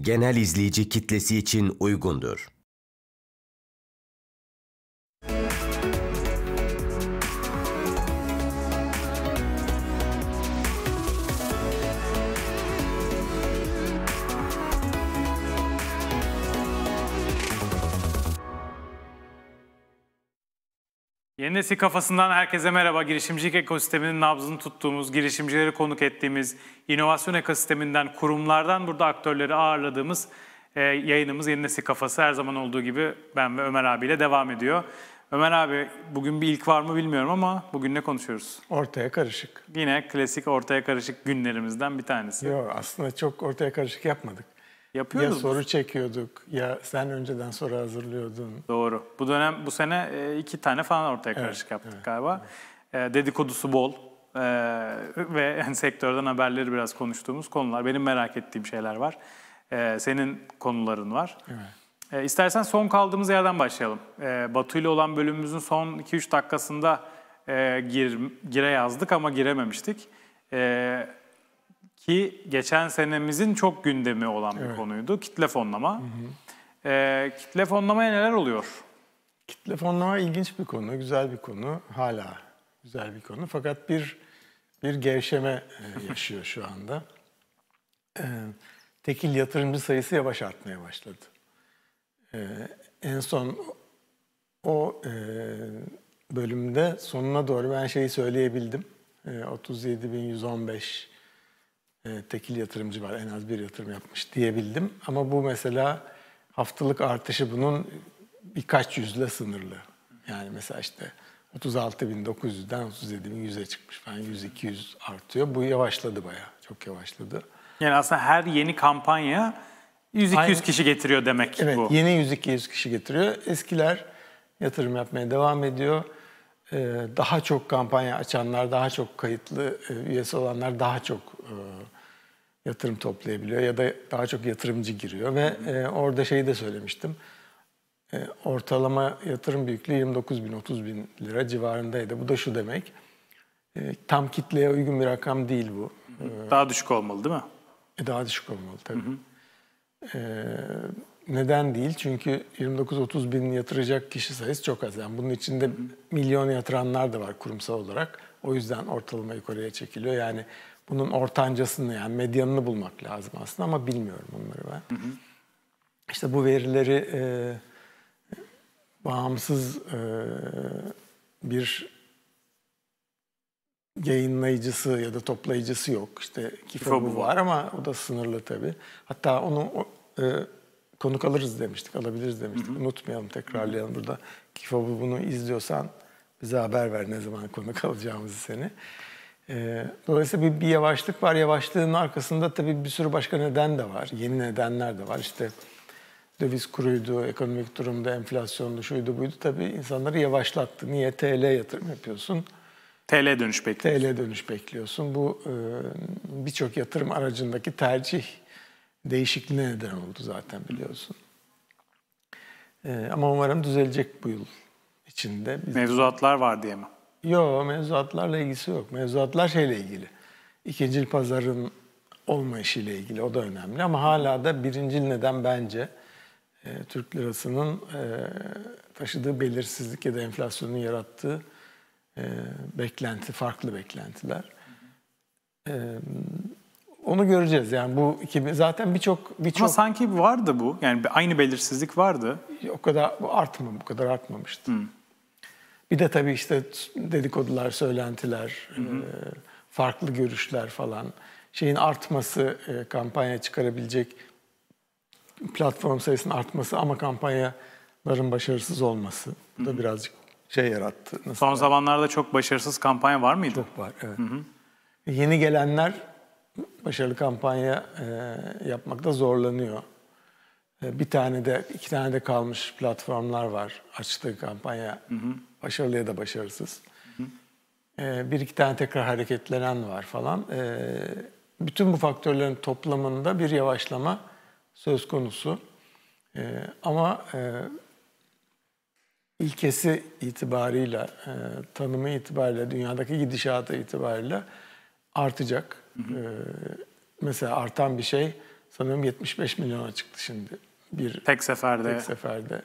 genel izleyici kitlesi için uygundur. Yeni nesil kafasından herkese merhaba. Girişimcilik ekosisteminin nabzını tuttuğumuz, girişimcileri konuk ettiğimiz, inovasyon ekosisteminden, kurumlardan burada aktörleri ağırladığımız e, yayınımız Yeni Nesil Kafası her zaman olduğu gibi ben ve Ömer abiyle devam ediyor. Ömer abi bugün bir ilk var mı bilmiyorum ama bugün ne konuşuyoruz? Ortaya karışık. Yine klasik ortaya karışık günlerimizden bir tanesi. Yok aslında çok ortaya karışık yapmadık. Yapıyoruz. Ya soru çekiyorduk ya sen önceden soru hazırlıyordun. Doğru. Bu dönem bu sene e, iki tane falan ortaya evet, karışık yaptık evet, galiba. Evet. E, dedikodusu bol e, ve yani sektörden haberleri biraz konuştuğumuz konular. Benim merak ettiğim şeyler var. senin konuların var. Evet. Ee, son kaldığımız yerden başlayalım. Ee, Batu ile olan bölümümüzün son 2-3 dakikasında gir, gire yazdık ama girememiştik. Ki geçen senemizin çok gündemi olan bir evet. konuydu. Kitle fonlama. Hı hı. E, kitle fonlamaya neler oluyor? Kitle fonlama ilginç bir konu, güzel bir konu. Hala güzel bir konu. Fakat bir bir gevşeme e, yaşıyor şu anda. E, tekil yatırımcı sayısı yavaş artmaya başladı. E, en son o e, bölümde sonuna doğru ben şeyi söyleyebildim. 37.115 e, tekil yatırımcı var en az bir yatırım yapmış diyebildim. Ama bu mesela haftalık artışı bunun birkaç yüzle sınırlı. Yani mesela işte 36.900'den 37.100'e çıkmış falan yani 100-200 artıyor. Bu yavaşladı bayağı. Çok yavaşladı. Yani aslında her yeni kampanya 100-200 kişi getiriyor demek evet, bu. Evet yeni 100-200 kişi getiriyor. Eskiler yatırım yapmaya devam ediyor. Ee, daha çok kampanya açanlar, daha çok kayıtlı e, üyesi olanlar daha çok e, yatırım toplayabiliyor ya da daha çok yatırımcı giriyor ve e, orada şeyi de söylemiştim. Ortalama yatırım büyüklüğü 29 bin 30 bin lira civarındaydı. Bu da şu demek. Tam kitleye uygun bir rakam değil bu. Daha düşük olmalı değil mi? Daha düşük olmalı tabii. Hı hı. Neden değil? Çünkü 29-30 bin yatıracak kişi sayısı çok az. Yani bunun içinde milyon yatıranlar da var kurumsal olarak. O yüzden ortalama yukarıya çekiliyor. Yani bunun ortancasını yani medyanını bulmak lazım aslında ama bilmiyorum bunları ben. İşte bu verileri e, bağımsız e, bir yayınlayıcısı ya da toplayıcısı yok. İşte Kifobu var ama o da sınırlı tabii. Hatta onu e, konuk alırız demiştik, alabiliriz demiştik. Hı hı. Unutmayalım, tekrarlayalım burada. Kifabı bunu izliyorsan bize haber ver ne zaman konuk alacağımızı seni. Ee, dolayısıyla bir, bir yavaşlık var. Yavaşlığın arkasında tabii bir sürü başka neden de var. Yeni nedenler de var. İşte döviz kuruydu, ekonomik durumda enflasyonlu şuydu buydu. Tabii insanları yavaşlattı. Niye? TL yatırım yapıyorsun. TL dönüş bekliyorsun. TL dönüş bekliyorsun. Bu e, birçok yatırım aracındaki tercih değişikliğine neden oldu zaten biliyorsun. Ee, ama umarım düzelecek bu yıl içinde. Biz... Mevzuatlar var diye mi? Yok, mevzuatlarla ilgisi yok. Mevzuatlar şeyle ilgili. İkincil pazarın olmayışıyla ilgili o da önemli ama hala da birincil neden bence e, Türk lirasının e, taşıdığı belirsizlik ya da enflasyonun yarattığı e, beklenti, farklı beklentiler. E, onu göreceğiz yani bu 2000 zaten birçok birçok Ama sanki vardı bu. Yani aynı belirsizlik vardı. O kadar bu artma bu kadar artmamıştı. Hı. Hmm. Bir de tabii işte dedikodular, söylentiler, hı E, farklı görüşler falan şeyin artması e, kampanya çıkarabilecek platform sayısının artması ama kampanyaların başarısız olması bu da hı birazcık şey yarattı. Nasıl Son yani? zamanlarda çok başarısız kampanya var mıydı? Çok var evet. Hı Yeni gelenler başarılı kampanya e, yapmakta zorlanıyor. E, bir tane de, iki tane de kalmış platformlar var açtığı kampanya. Hı hı. Başarılı ya da başarısız. E, bir iki tane tekrar hareketlenen var falan. E, bütün bu faktörlerin toplamında bir yavaşlama söz konusu. E, ama e, ilkesi itibarıyla, e, tanımı itibariyle, dünyadaki gidişatı itibariyle artacak. Hı hı. E, mesela artan bir şey sanırım 75 milyona çıktı şimdi. Bir, tek seferde. Tek seferde.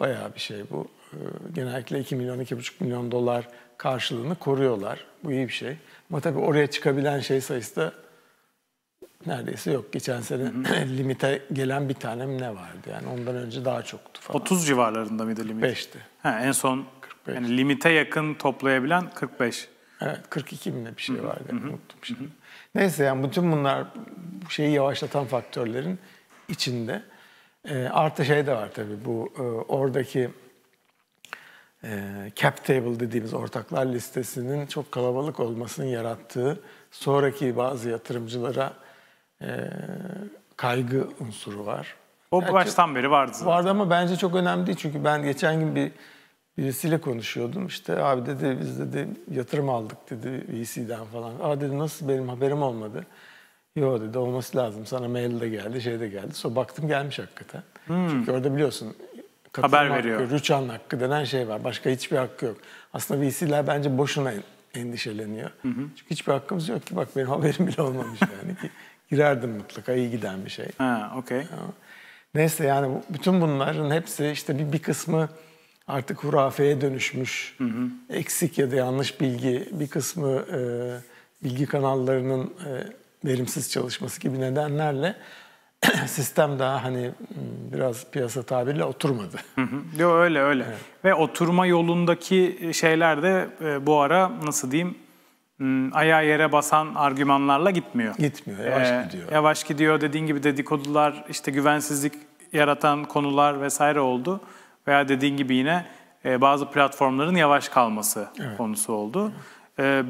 Bayağı bir şey bu. E, genellikle 2 milyon, 2,5 milyon dolar karşılığını koruyorlar. Bu iyi bir şey. Ama tabii oraya çıkabilen şey sayısı da neredeyse yok. Geçen sene limite gelen bir tanem ne vardı? Yani ondan önce daha çoktu falan. 30 civarlarında mıydı limit? 5'ti. Ha, en son 45. yani limite yakın toplayabilen 45. Evet 42 binde bir şey vardı. Unuttum şimdi. Neyse yani bütün bunlar bu şeyi yavaşlatan faktörlerin içinde. E, artı şey de var tabii bu e, oradaki e, cap table dediğimiz ortaklar listesinin çok kalabalık olmasının yarattığı sonraki bazı yatırımcılara e, kaygı unsuru var. O yani baştan beri vardı. Vardı ama bence çok önemli değil. Çünkü ben geçen gün bir birisiyle konuşuyordum. İşte abi dedi biz dedi yatırım aldık dedi VC'den falan. Aa dedi nasıl benim haberim olmadı. Yo dedi olması lazım. Sana mail de geldi, şey de geldi. Sonra baktım gelmiş hakikaten. Hmm. Çünkü orada biliyorsun haber veriyor. Rüçhan hakkı denen şey var. Başka hiçbir hakkı yok. Aslında VC'ler bence boşuna endişeleniyor. Hı Çünkü hiçbir hakkımız yok ki. Bak benim haberim bile olmamış yani. ki girerdim mutlaka iyi giden bir şey. Ha, okay Neyse yani bütün bunların hepsi işte bir, bir kısmı artık hurafeye dönüşmüş, hı hı. eksik ya da yanlış bilgi, bir kısmı e, bilgi kanallarının e, verimsiz çalışması gibi nedenlerle sistem daha hani hmm, biraz piyasa tabirle oturmadı. Hı hı. Yo, öyle öyle. Evet. Ve oturma yolundaki e, şeyler de e, bu ara nasıl diyeyim hmm, ayağa yere basan argümanlarla gitmiyor. Gitmiyor, yavaş ee, gidiyor. Yavaş gidiyor dediğin gibi dedikodular, işte güvensizlik yaratan konular vesaire oldu veya dediğin gibi yine e, bazı platformların yavaş kalması evet. konusu oldu. Evet.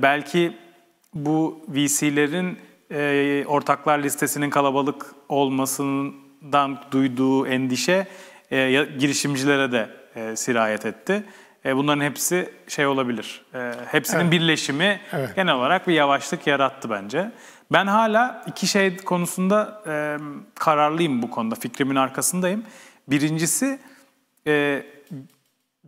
belki bu VC'lerin e, ortaklar listesinin kalabalık olmasından duyduğu endişe e, girişimcilere de sirayet etti. bunların hepsi şey olabilir. hepsinin evet. birleşimi evet. genel olarak bir yavaşlık yarattı bence. Ben hala iki şey konusunda kararlıyım bu konuda. Fikrimin arkasındayım. Birincisi e,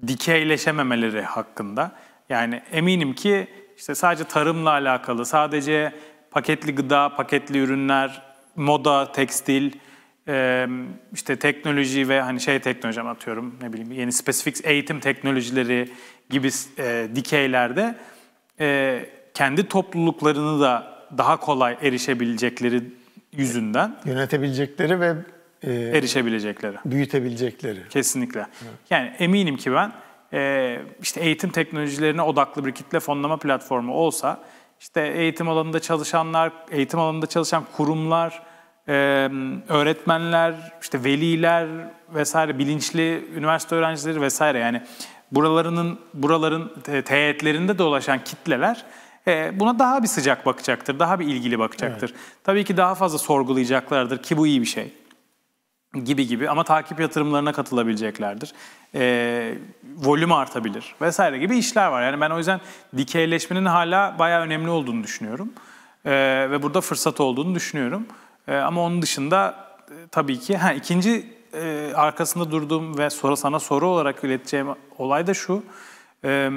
dikeyleşememeleri hakkında. Yani eminim ki işte sadece tarımla alakalı, sadece paketli gıda, paketli ürünler, moda, tekstil, e, işte teknoloji ve hani şey teknoloji atıyorum ne bileyim yeni spesifik eğitim teknolojileri gibi e, dikeylerde e, kendi topluluklarını da daha kolay erişebilecekleri yüzünden. Yönetebilecekleri ve e, erişebilecekleri. Büyütebilecekleri. Kesinlikle. Evet. Yani eminim ki ben e, işte eğitim teknolojilerine odaklı bir kitle fonlama platformu olsa işte eğitim alanında çalışanlar, eğitim alanında çalışan kurumlar, e, öğretmenler, işte veliler vesaire bilinçli üniversite öğrencileri vesaire yani buralarının buraların teğetlerinde dolaşan kitleler e, buna daha bir sıcak bakacaktır, daha bir ilgili bakacaktır. Evet. Tabii ki daha fazla sorgulayacaklardır ki bu iyi bir şey gibi gibi ama takip yatırımlarına katılabileceklerdir. E, volüm artabilir vesaire gibi işler var. Yani ben o yüzden dikeyleşmenin hala bayağı önemli olduğunu düşünüyorum. E, ve burada fırsat olduğunu düşünüyorum. E, ama onun dışında e, tabii ki ha, ikinci e, arkasında durduğum ve sonra sana soru olarak ileteceğim olay da şu. E,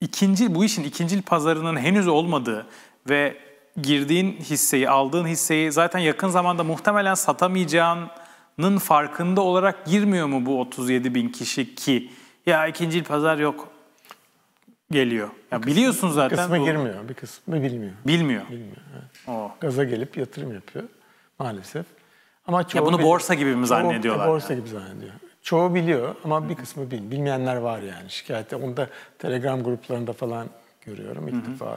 ikinci bu işin ikincil pazarının henüz olmadığı ve girdiğin hisseyi, aldığın hisseyi zaten yakın zamanda muhtemelen satamayacağının farkında olarak girmiyor mu bu 37 bin kişi ki ya ikinci il pazar yok geliyor. Ya bir biliyorsun zaten. Bir kısmı bu... girmiyor, bir kısmı bilmiyor. Bilmiyor. Bilmiyor. Evet. Oh. Gaza gelip yatırım yapıyor maalesef. Ama çoğu ya bunu biliyor. borsa gibi mi zannediyorlar? Çoğu, borsa yani. gibi zannediyor. Çoğu biliyor ama bir kısmı bilmiyor. Bilmeyenler var yani şikayette. Onu da Telegram gruplarında falan görüyorum ilk Hı-hı. defa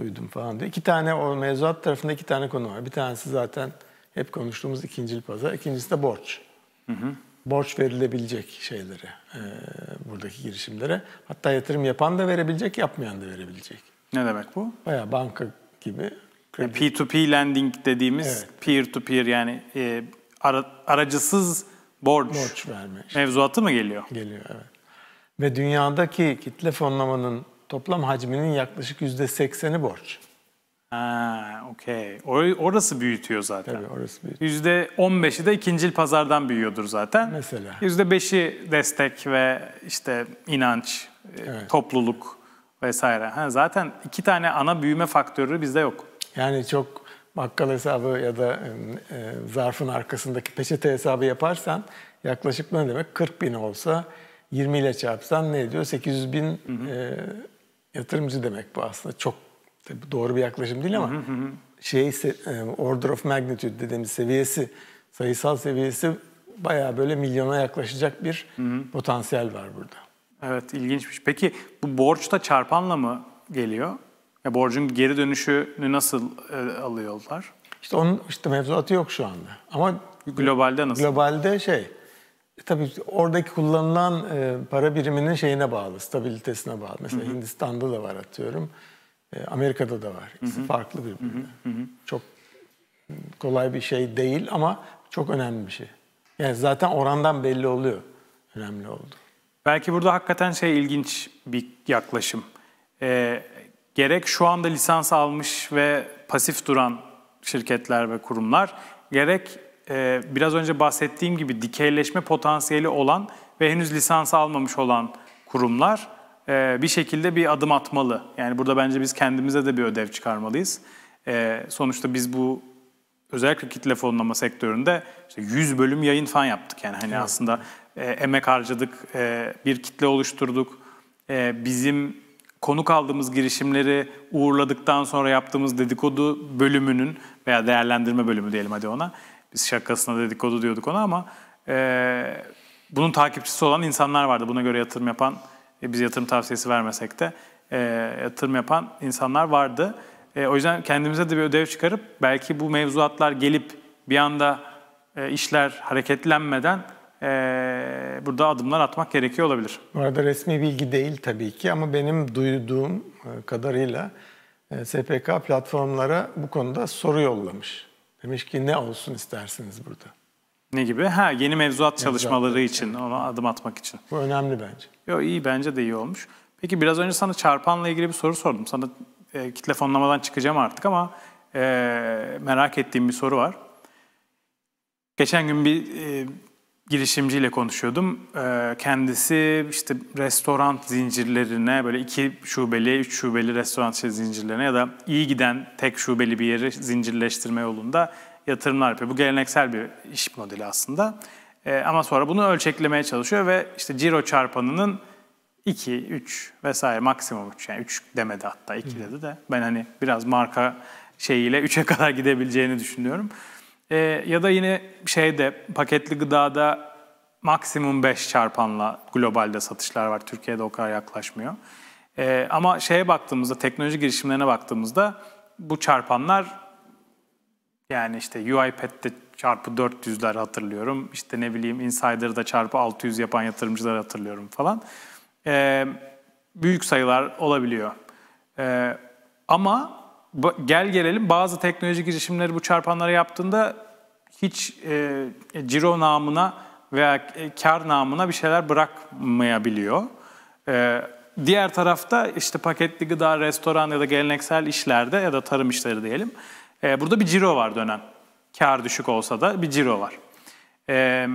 duydum falan diye. İki tane o mevzuat tarafında iki tane konu var. Bir tanesi zaten hep konuştuğumuz ikincil pazar. İkincisi de borç. Hı hı. Borç verilebilecek şeyleri e, buradaki girişimlere. Hatta yatırım yapan da verebilecek, yapmayan da verebilecek. Ne demek bu? Baya banka gibi. Kredi. P2P lending dediğimiz evet. peer-to-peer yani e, ara, aracısız borç, borç verme. Şey. mevzuatı mı geliyor? Geliyor evet. Ve dünyadaki kitle fonlamanın toplam hacminin yaklaşık %80'i borç. Ha, okey. Or- orası büyütüyor zaten. Tabii orası büyütüyor. %15'i de ikincil pazardan büyüyordur zaten. Mesela. %5'i destek ve işte inanç, e, evet. topluluk vesaire. Ha, zaten iki tane ana büyüme faktörü bizde yok. Yani çok bakkal hesabı ya da e, e zarfın arkasındaki peçete hesabı yaparsan yaklaşık ne demek? 40 bin olsa 20 ile çarpsan ne diyor? 800 bin hı hı. E, yatırımcı demek bu aslında. Çok tabii doğru bir yaklaşım değil ama hı şey e, order of magnitude dediğimiz seviyesi, sayısal seviyesi bayağı böyle milyona yaklaşacak bir potansiyel var burada. Evet ilginçmiş. Peki bu borç da çarpanla mı geliyor? Ya borcun geri dönüşünü nasıl e, alıyorlar? İşte onun işte mevzuatı yok şu anda. Ama globalde nasıl? Globalde şey Tabii oradaki kullanılan e, para biriminin şeyine bağlı, stabilitesine bağlı. Mesela hı hı. Hindistan'da da var atıyorum. E, Amerika'da da var. İkisi hı hı. farklı birbirine. Hı Çok kolay bir şey değil ama çok önemli bir şey. Yani zaten orandan belli oluyor. Önemli oldu. Belki burada hakikaten şey ilginç bir yaklaşım. E, gerek şu anda lisans almış ve pasif duran şirketler ve kurumlar, gerek ee, biraz önce bahsettiğim gibi dikeyleşme potansiyeli olan ve henüz lisans almamış olan kurumlar e, bir şekilde bir adım atmalı. Yani burada bence biz kendimize de bir ödev çıkarmalıyız. E, sonuçta biz bu özellikle kitle fonlama sektöründe işte 100 bölüm yayın falan yaptık. Yani hani evet. aslında e, emek harcadık, bir kitle oluşturduk. bizim konuk aldığımız girişimleri uğurladıktan sonra yaptığımız dedikodu bölümünün veya değerlendirme bölümü diyelim hadi ona biz şakasına dedikodu diyorduk ona ama e, bunun takipçisi olan insanlar vardı. Buna göre yatırım yapan, e, biz yatırım tavsiyesi vermesek de e, yatırım yapan insanlar vardı. E, o yüzden kendimize de bir ödev çıkarıp belki bu mevzuatlar gelip bir anda e, işler hareketlenmeden e, burada adımlar atmak gerekiyor olabilir. Bu arada resmi bilgi değil tabii ki ama benim duyduğum e, kadarıyla e, SPK platformlara bu konuda soru yollamış. Demiş ki ne olsun istersiniz burada? Ne gibi? Ha yeni mevzuat, mevzuat çalışmaları için, için, ona adım atmak için. Bu önemli bence. Yo iyi bence de iyi olmuş. Peki biraz önce sana çarpanla ilgili bir soru sordum. Sana e, kitle fonlamadan çıkacağım artık ama e, merak ettiğim bir soru var. Geçen gün bir e, girişimciyle konuşuyordum. Ee, kendisi işte restoran zincirlerine böyle iki şubeli, üç şubeli restoran şey zincirlerine ya da iyi giden tek şubeli bir yeri zincirleştirme yolunda yatırımlar yapıyor. Bu geleneksel bir iş modeli aslında. Ee, ama sonra bunu ölçeklemeye çalışıyor ve işte ciro çarpanının 2, 3 vesaire maksimum 3 yani 3 demedi hatta 2 dedi de ben hani biraz marka şeyiyle 3'e kadar gidebileceğini düşünüyorum. E, ya da yine şeyde paketli gıdada maksimum 5 çarpanla globalde satışlar var. Türkiye'de o kadar yaklaşmıyor. E, ama şeye baktığımızda, teknoloji girişimlerine baktığımızda bu çarpanlar yani işte UiPath'te çarpı 400'ler hatırlıyorum. İşte ne bileyim Insider'da çarpı 600 yapan yatırımcılar hatırlıyorum falan. E, büyük sayılar olabiliyor. E, ama gel gelelim bazı teknolojik girişimleri bu çarpanlara yaptığında hiç e, e ciro namına veya e, kar namına bir şeyler bırakmayabiliyor. E, diğer tarafta işte paketli gıda, restoran ya da geleneksel işlerde ya da tarım işleri diyelim. E, burada bir ciro var dönen. Kar düşük olsa da bir ciro var. E,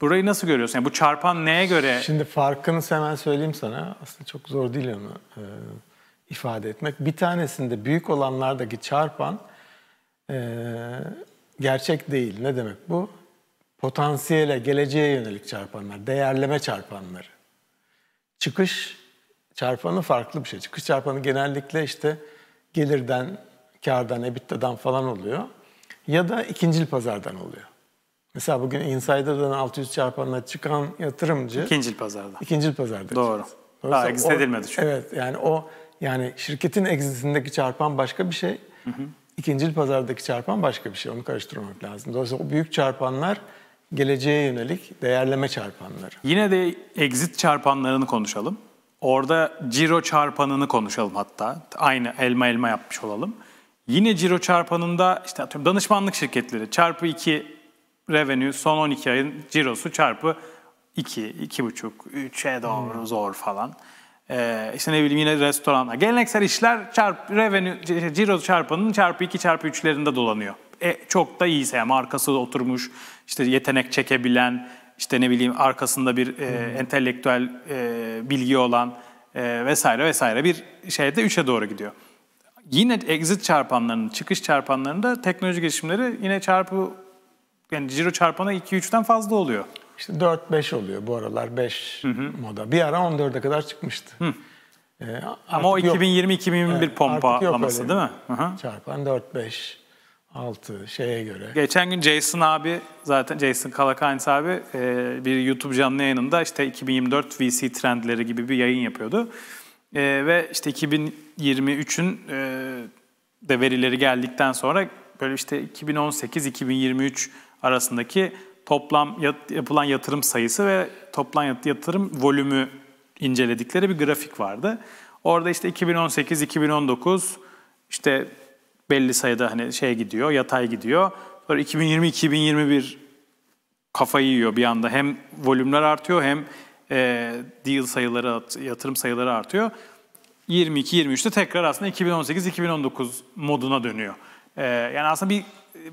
burayı nasıl görüyorsun? Yani bu çarpan neye göre? Şimdi farkını hemen söyleyeyim sana. Aslında çok zor değil ama. E ifade etmek. Bir tanesinde büyük olanlardaki çarpan e, gerçek değil. Ne demek bu? Potansiyele, geleceğe yönelik çarpanlar, değerleme çarpanları. Çıkış çarpanı farklı bir şey. Çıkış çarpanı genellikle işte gelirden, kardan, EBITDA'dan falan oluyor. Ya da ikincil pazardan oluyor. Mesela bugün Insider'dan 600 çarpanla çıkan yatırımcı... ikincil pazardan. İkincil pazarda. Doğru. Çıkıyor. Daha egzit edilmedi çünkü. Evet yani o yani şirketin egzisindeki çarpan başka bir şey. Hı pazardaki çarpan başka bir şey. Onu karıştırmak lazım. Dolayısıyla o büyük çarpanlar geleceğe yönelik değerleme çarpanları. Yine de exit çarpanlarını konuşalım. Orada ciro çarpanını konuşalım hatta. Aynı elma elma yapmış olalım. Yine ciro çarpanında işte atıyorum danışmanlık şirketleri çarpı 2 revenue son 12 ayın cirosu çarpı 2, 2,5, 3'e doğru hmm. zor falan. Ee, işte ne bileyim yine restoranlar. Geleneksel işler çarp, revenue, ciro çarpanının çarpı 2 çarpı 3'lerinde dolanıyor. E, çok da iyiyse yani markası oturmuş, işte yetenek çekebilen, işte ne bileyim arkasında bir e, entelektüel e, bilgi olan e, vesaire vesaire bir şeyde 3'e doğru gidiyor. Yine exit çarpanlarının, çıkış çarpanlarında teknoloji gelişimleri yine çarpı yani ciro çarpanı 2-3'ten fazla oluyor. İşte 4-5 oluyor bu aralar 5 hı hı. moda. Bir ara 14'e kadar çıkmıştı. Hı. Ee, Ama o 2020-2021 evet, pompalaması değil mi? Hı hı. Çarpan 4-5. 6 şeye göre. Geçen gün Jason abi zaten Jason Kalakans abi e, bir YouTube canlı yayınında işte 2024 VC trendleri gibi bir yayın yapıyordu. E, ve işte 2023'ün e, de verileri geldikten sonra böyle işte 2018-2023 arasındaki toplam yapılan yatırım sayısı ve toplam yatırım volümü inceledikleri bir grafik vardı. Orada işte 2018, 2019 işte belli sayıda hani şey gidiyor, yatay gidiyor. Sonra 2020, 2021 kafayı yiyor bir anda. Hem volümler artıyor hem e, deal sayıları, yatırım sayıları artıyor. 22-23'te tekrar aslında 2018-2019 moduna dönüyor. E, yani aslında bir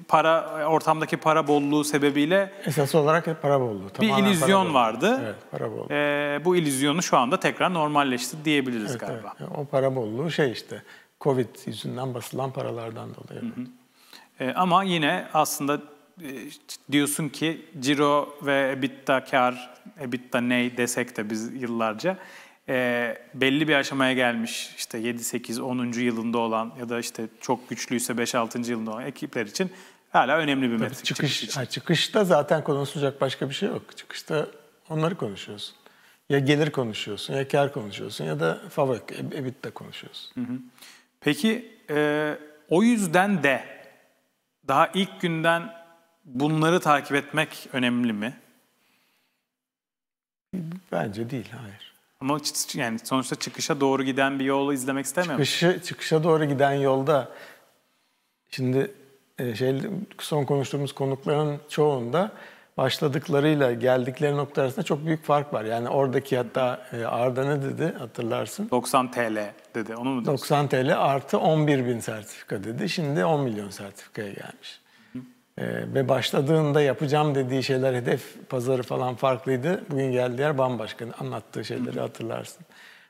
para ortamdaki para bolluğu sebebiyle esas olarak hep para bolluğu. bir illüzyon para vardı. Evet, para bolluğu. Ee, bu illüzyonu şu anda tekrar normalleşti diyebiliriz evet, galiba. Evet. O para bolluğu şey işte Covid yüzünden basılan paralardan dolayı. Hı hı. Ee, ama yine aslında e, diyorsun ki ciro ve EBITDA kar, EBITDA ney desek de biz yıllarca e, belli bir aşamaya gelmiş işte 7, 8, 10. yılında olan ya da işte çok güçlüyse 5, 6. yılında olan ekipler için hala önemli bir metrik çıkış, çıkış için. Ha, çıkışta zaten konuşulacak başka bir şey yok. Çıkışta onları konuşuyorsun. Ya gelir konuşuyorsun, ya kar konuşuyorsun ya da fabrik, EBITDA konuşuyorsun. Hı hı. Peki e, o yüzden de daha ilk günden bunları takip etmek önemli mi? Bence değil, hayır. Ama yani sonuçta çıkışa doğru giden bir yolu izlemek istemiyorum. Çıkışı, çıkışa doğru giden yolda şimdi e, şey son konuştuğumuz konukların çoğunda başladıklarıyla geldikleri nokta arasında çok büyük fark var. Yani oradaki hatta e, Arda ne dedi hatırlarsın? 90 TL dedi onu mu diyorsun? 90 TL artı 11 bin sertifika dedi. Şimdi 10 milyon sertifikaya gelmiş. Ee, ve başladığında yapacağım dediği şeyler hedef pazarı falan farklıydı. Bugün geldiği yer bambaşka. Anlattığı şeyleri hatırlarsın.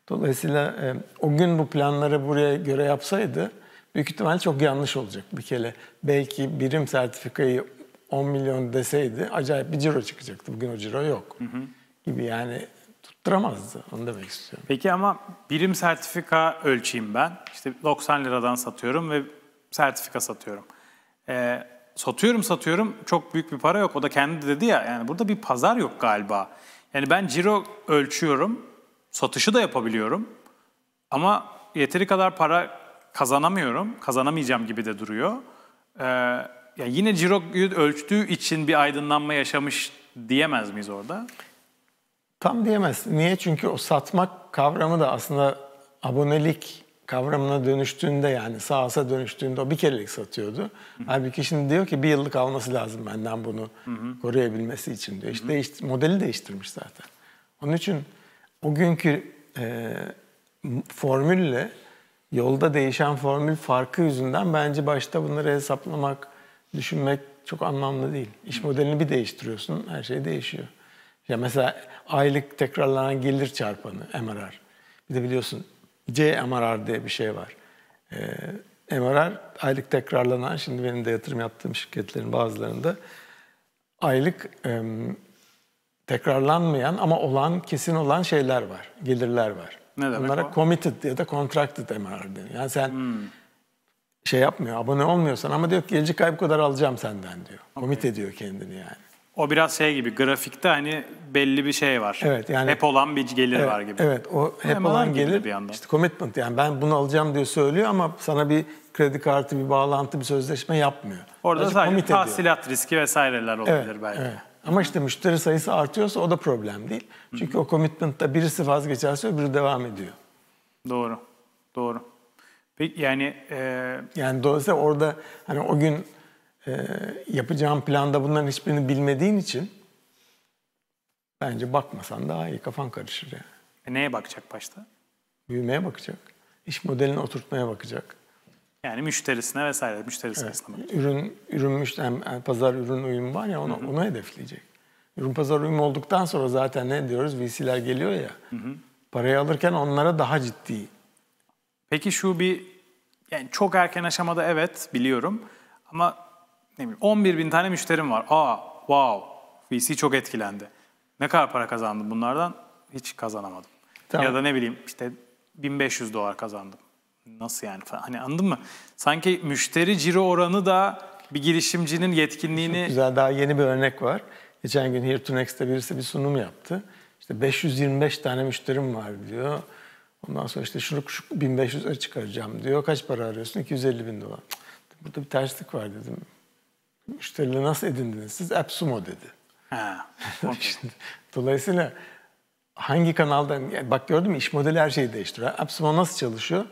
Dolayısıyla e, o gün bu planları buraya göre yapsaydı büyük ihtimal çok yanlış olacak bir kere. Belki birim sertifikayı 10 milyon deseydi acayip bir ciro çıkacaktı. Bugün o ciro yok gibi yani tutturamazdı. Onu demek istiyorum. Peki ama birim sertifika ölçeyim ben. İşte 90 liradan satıyorum ve sertifika satıyorum. Ee, satıyorum satıyorum çok büyük bir para yok. O da kendi dedi ya yani burada bir pazar yok galiba. Yani ben ciro ölçüyorum, satışı da yapabiliyorum ama yeteri kadar para kazanamıyorum, kazanamayacağım gibi de duruyor. Ee, yani yine Ciro ölçtüğü için bir aydınlanma yaşamış diyemez miyiz orada? Tam diyemez. Niye? Çünkü o satmak kavramı da aslında abonelik kavramına dönüştüğünde yani sahasa dönüştüğünde o bir kerelik satıyordu. Hı-hı. Halbuki şimdi diyor ki bir yıllık alması lazım benden bunu Hı-hı. koruyabilmesi için diyor. İşte değiş, modeli değiştirmiş zaten. Onun için o günkü e, formülle yolda değişen formül farkı yüzünden bence başta bunları hesaplamak, düşünmek çok anlamlı değil. İş modelini bir değiştiriyorsun, her şey değişiyor. Ya mesela aylık tekrarlanan gelir çarpanı MRR. Bir de biliyorsun CMRR diye bir şey var. E, ee, MRR aylık tekrarlanan, şimdi benim de yatırım yaptığım şirketlerin bazılarında aylık e, tekrarlanmayan ama olan, kesin olan şeyler var, gelirler var. Ne demek Bunlara o? committed ya da contracted MRR deniyor. Yani sen hmm. şey yapmıyor, abone olmuyorsan ama diyor ki gelecek ay bu kadar alacağım senden diyor. Okay. Komit ediyor kendini yani. O biraz şey gibi grafikte hani belli bir şey var. Evet yani hep olan bir gelir evet, var gibi. Evet o hep Hemen olan gelir bir yandan. İşte commitment yani ben bunu alacağım diyor söylüyor ama sana bir kredi kartı bir bağlantı bir sözleşme yapmıyor. Orada Sadece sadece tahsilat ediyor. riski vesaireler olabilir evet, belki. Evet. Ama işte müşteri sayısı artıyorsa o da problem değil. Çünkü Hı-hı. o commitment'ta birisi vazgeçerse öbürü devam ediyor. Doğru. Doğru. Peki yani e... yani dolayısıyla orada hani o gün e, yapacağım planda bunların hiçbirini bilmediğin için bence bakmasan daha iyi kafan karışır yani. E neye bakacak başta? Büyümeye bakacak. İş modelini oturtmaya bakacak. Yani müşterisine vesaire, müşterisine. evet. bakacak. Ürün, ürün müşteri, yani pazar ürün uyumu var ya onu, Hı-hı. onu hedefleyecek. Ürün pazar uyumu olduktan sonra zaten ne diyoruz? VC'ler geliyor ya. Hı-hı. Parayı alırken onlara daha ciddi. Peki şu bir yani çok erken aşamada evet biliyorum ama ne bileyim 11 bin tane müşterim var. Aa wow VC çok etkilendi. Ne kadar para kazandım bunlardan? Hiç kazanamadım. Tamam. Ya da ne bileyim işte 1500 dolar kazandım. Nasıl yani falan. Hani anladın mı? Sanki müşteri ciro oranı da bir girişimcinin yetkinliğini... Çok güzel daha yeni bir örnek var. Geçen gün Here to Next'te birisi bir sunum yaptı. İşte 525 tane müşterim var diyor. Ondan sonra işte şunu şu 1500'e çıkaracağım diyor. Kaç para arıyorsun? 250 bin dolar. Burada bir terslik var dedim müşterileri nasıl edindiniz? Siz Epsumo dedi. Ha, Dolayısıyla hangi kanaldan, bak gördün mü iş modeli her şeyi değiştiriyor. Epsumo nasıl çalışıyor?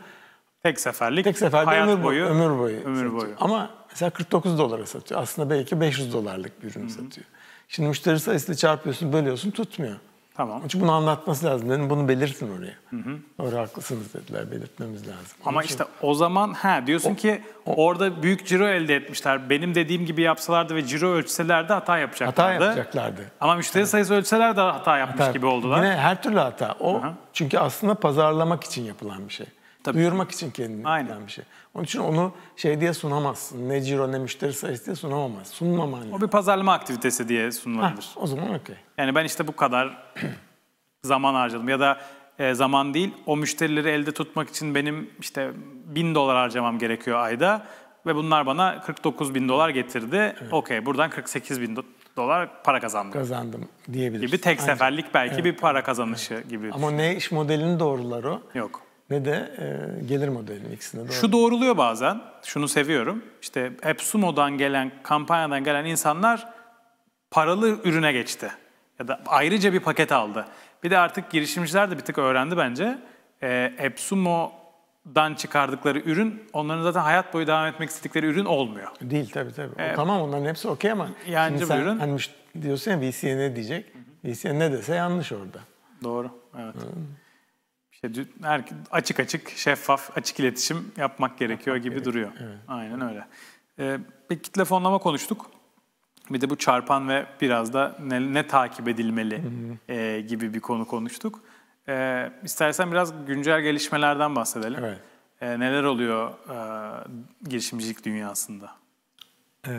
Tek seferlik, Tek seferde hayat ömür boyu, ömür boyu. Ömür boyu. Ama mesela 49 dolara satıyor. Aslında belki 500 dolarlık bir ürün Hı-hı. satıyor. Şimdi müşteri sayısıyla çarpıyorsun, bölüyorsun, tutmuyor. Tamam. Çünkü bunu anlatması lazım. Dedim bunu belirtin oraya. Hı hı. Doğru haklısınız dediler. Belirtmemiz lazım. Ama Onun işte için... o zaman ha diyorsun o, ki o, orada büyük ciro elde etmişler. Benim dediğim gibi yapsalardı ve ciro ölçselerdi hata yapacaklardı. Hata yapacaklardı. Ama müşteri evet. sayısı ölçseler de hata yapmış hata, gibi oldular. Yine her türlü hata. O hı hı. çünkü aslında pazarlamak için yapılan bir şey. Tabii. Duyurmak için kendini Aynen. yapılan bir şey. Onun için onu şey diye sunamazsın. Ne ciro ne müşteri sayısı diye sunamaz. Sunmaman. O bir pazarlama aktivitesi diye sunulabilir. Ha, o zaman okey. Yani ben işte bu kadar zaman harcadım ya da e, zaman değil o müşterileri elde tutmak için benim işte bin dolar harcamam gerekiyor ayda ve bunlar bana 49 bin dolar getirdi. Evet. Okey buradan 48 bin do dolar para kazandım. Kazandım diyebiliriz. Gibi tek seferlik belki evet. bir para kazanışı evet. gibi. Ama ne iş modelini doğrular o? Yok ne de e, gelir modelinin ikisine doğru. Şu doğruluyor bazen, şunu seviyorum. İşte hep gelen, kampanyadan gelen insanlar paralı ürüne geçti. Ya da ayrıca bir paket aldı. Bir de artık girişimciler de bir tık öğrendi bence. E, Epsumo'dan çıkardıkları ürün, onların zaten hayat boyu devam etmek istedikleri ürün olmuyor. Değil tabii tabii. E, o, tamam onların hepsi okey ama Yani şimdi sen ürün. Hani diyorsun ya VC ne diyecek? VC ne dese yanlış orada. Doğru, evet. Hı açık açık, şeffaf, açık iletişim yapmak gerekiyor yapmak gibi gerek. duruyor. Evet. Aynen öyle. Ee, bir kitle fonlama konuştuk. Bir de bu çarpan ve biraz da ne, ne takip edilmeli e, gibi bir konu konuştuk. E, istersen biraz güncel gelişmelerden bahsedelim. Evet. E, neler oluyor e, girişimcilik dünyasında? E,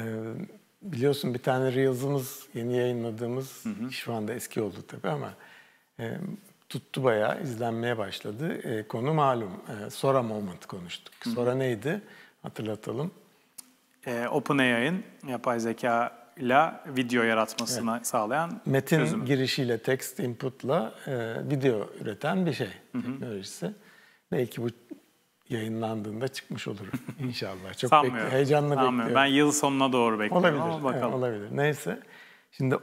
biliyorsun bir tane Reels'ımız yeni yayınladığımız Hı-hı. şu anda eski oldu tabii ama e, tuttu bayağı, izlenmeye başladı. E, konu malum, e, Sora Moment konuştuk. Hı. Sora neydi? Hatırlatalım. E, OpenAI'ın yapay zeka ile video yaratmasını evet. sağlayan Metin çözüm. girişiyle, text input'la e, video üreten bir şey hı hı. teknolojisi. Belki bu yayınlandığında çıkmış olur inşallah. Çok Sanmıyorum. Bekli- heyecanla Sanmıyorum. bekliyorum. Ben yıl sonuna doğru bekliyorum olabilir. ama bakalım. Evet, olabilir. Neyse. Şimdi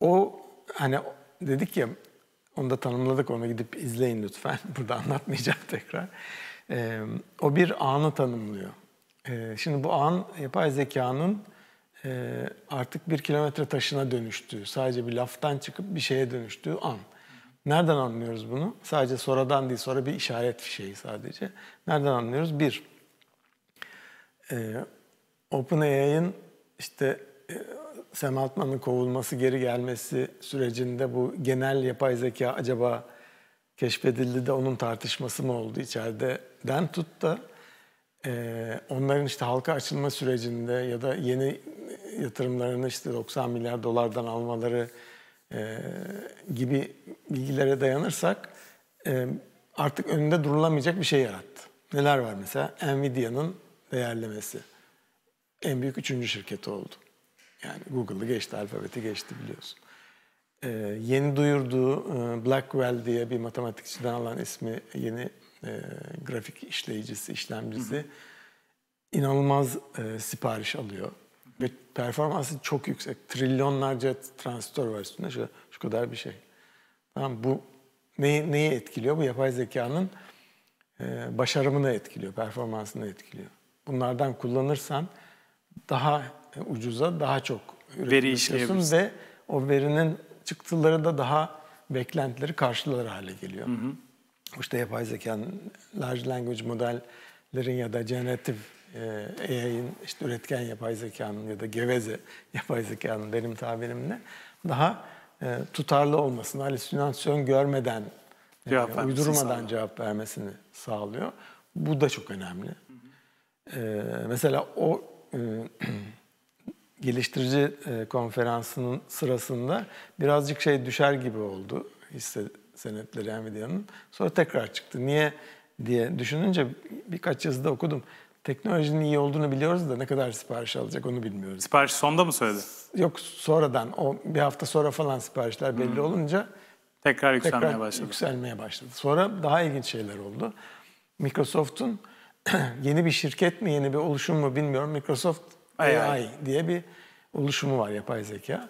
o hani dedik ya onu da tanımladık, onu gidip izleyin lütfen. Burada anlatmayacağım tekrar. o bir anı tanımlıyor. şimdi bu an yapay zekanın artık bir kilometre taşına dönüştüğü, sadece bir laftan çıkıp bir şeye dönüştüğü an. Nereden anlıyoruz bunu? Sadece soradan değil, sonra bir işaret şeyi sadece. Nereden anlıyoruz? Bir, OpenAI'nin işte Sam Altman'ın kovulması, geri gelmesi sürecinde bu genel yapay zeka acaba keşfedildi de onun tartışması mı oldu içerideden tut da e, ee, onların işte halka açılma sürecinde ya da yeni yatırımlarını işte 90 milyar dolardan almaları e, gibi bilgilere dayanırsak e, artık önünde durulamayacak bir şey yarattı. Neler var mesela? Nvidia'nın değerlemesi. En büyük üçüncü şirketi oldu. Yani Google'ı geçti, alfabeti geçti biliyorsun. Ee, yeni duyurduğu e, Blackwell diye bir matematikçiden alan ismi yeni e, grafik işleyicisi, işlemcisi. Hı hı. inanılmaz e, sipariş alıyor. Ve performansı çok yüksek. Trilyonlarca transistör var üstünde. Şu, şu kadar bir şey. Tamam bu neyi, neyi etkiliyor? Bu yapay zekanın e, başarımını etkiliyor, performansını etkiliyor. Bunlardan kullanırsan daha e, ucuza daha çok veri işliyorsun ve o verinin çıktıları da daha beklentileri karşılar hale geliyor. Hı hı. İşte yapay zekanın, large language modellerin ya da generatif e, AI'nin, işte üretken yapay zekanın ya da geveze yapay zekanın benim tabirimle daha e, tutarlı olmasını, halüsinasyon görmeden, e, cevap e, uydurmadan sağlıyor. cevap vermesini sağlıyor. Bu da çok önemli. Hı hı. E, mesela o e, geliştirici e, konferansının sırasında birazcık şey düşer gibi oldu hisse senetleri Nvidia'nın. Sonra tekrar çıktı. Niye diye düşününce birkaç yazıda okudum. Teknolojinin iyi olduğunu biliyoruz da ne kadar sipariş alacak onu bilmiyoruz. Sipariş sonda mı söyledi? Yok sonradan. O bir hafta sonra falan siparişler belli hmm. olunca tekrar yükselmeye tekrar başladı. Yükselmeye başladı. Sonra daha ilginç şeyler oldu. Microsoft'un yeni bir şirket mi, yeni bir oluşum mu bilmiyorum. Microsoft AI, AI diye bir oluşumu var yapay zeka.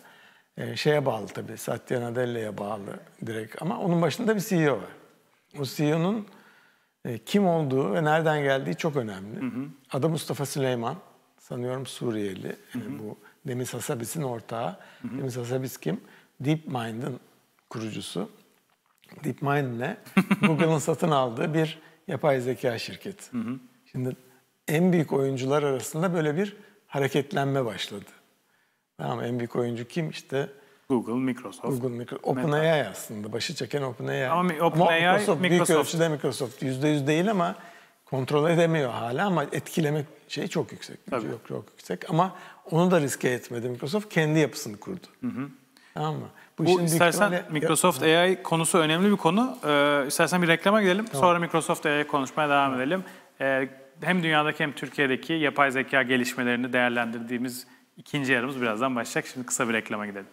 Ee, şeye bağlı tabii, Satya Nadella'ya bağlı direkt ama onun başında bir CEO var. O CEO'nun e, kim olduğu ve nereden geldiği çok önemli. Hı hı. Adı Mustafa Süleyman, sanıyorum Suriyeli. Yani hı hı. Bu Demis Hasabis'in ortağı. Hı hı. Demiz Hasabis kim? DeepMind'ın kurucusu. DeepMind ne? Google'ın satın aldığı bir yapay zeka şirketi. Hı hı. Şimdi en büyük oyuncular arasında böyle bir hareketlenme başladı. Tamam en büyük oyuncu kim işte? Google, Microsoft. Google, Microsoft. OpenAI aslında. Başı çeken OpenAI. Ama, Open ama AI, Microsoft, büyük Microsoft. ölçüde Microsoft. Yüzde yüz değil ama kontrol edemiyor hala ama etkileme şey çok yüksek. Tabii. Yok, çok yüksek ama onu da riske etmedi Microsoft. Kendi yapısını kurdu. Hı hı. Tamam mı? Bu, Bu istersen ihtimalle... Microsoft ya... AI konusu önemli bir konu. Ee, istersen bir reklama gidelim. Tamam. Sonra Microsoft AI konuşmaya devam tamam. edelim. Ee, hem dünyadaki hem Türkiye'deki yapay zeka gelişmelerini değerlendirdiğimiz ikinci yarımız birazdan başlayacak. Şimdi kısa bir reklama gidelim.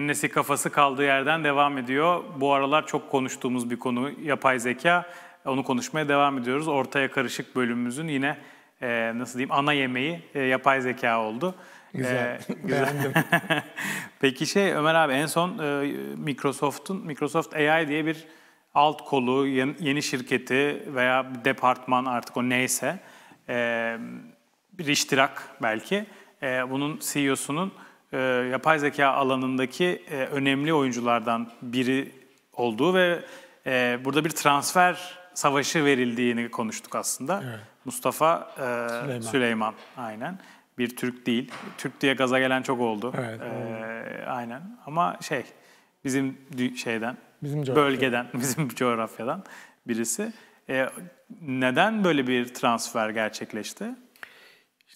Ennesi kafası kaldığı yerden devam ediyor. Bu aralar çok konuştuğumuz bir konu yapay zeka. Onu konuşmaya devam ediyoruz. Ortaya karışık bölümümüzün yine e, nasıl diyeyim ana yemeği e, yapay zeka oldu. E, güzel, ee, güzel. Peki şey Ömer abi en son e, Microsoft'un Microsoft AI diye bir alt kolu, yeni şirketi veya bir departman artık o neyse e, bir iştirak belki e, bunun CEO'sunun e, yapay zeka alanındaki e, önemli oyunculardan biri olduğu ve e, burada bir transfer savaşı verildiğini konuştuk aslında. Evet. Mustafa e, Süleyman. Süleyman aynen. Bir Türk değil. Türk diye gaza gelen çok oldu. Evet, e, aynen. Ama şey bizim şeyden bizim bölgeden, bizim coğrafyadan birisi. E, neden böyle bir transfer gerçekleşti?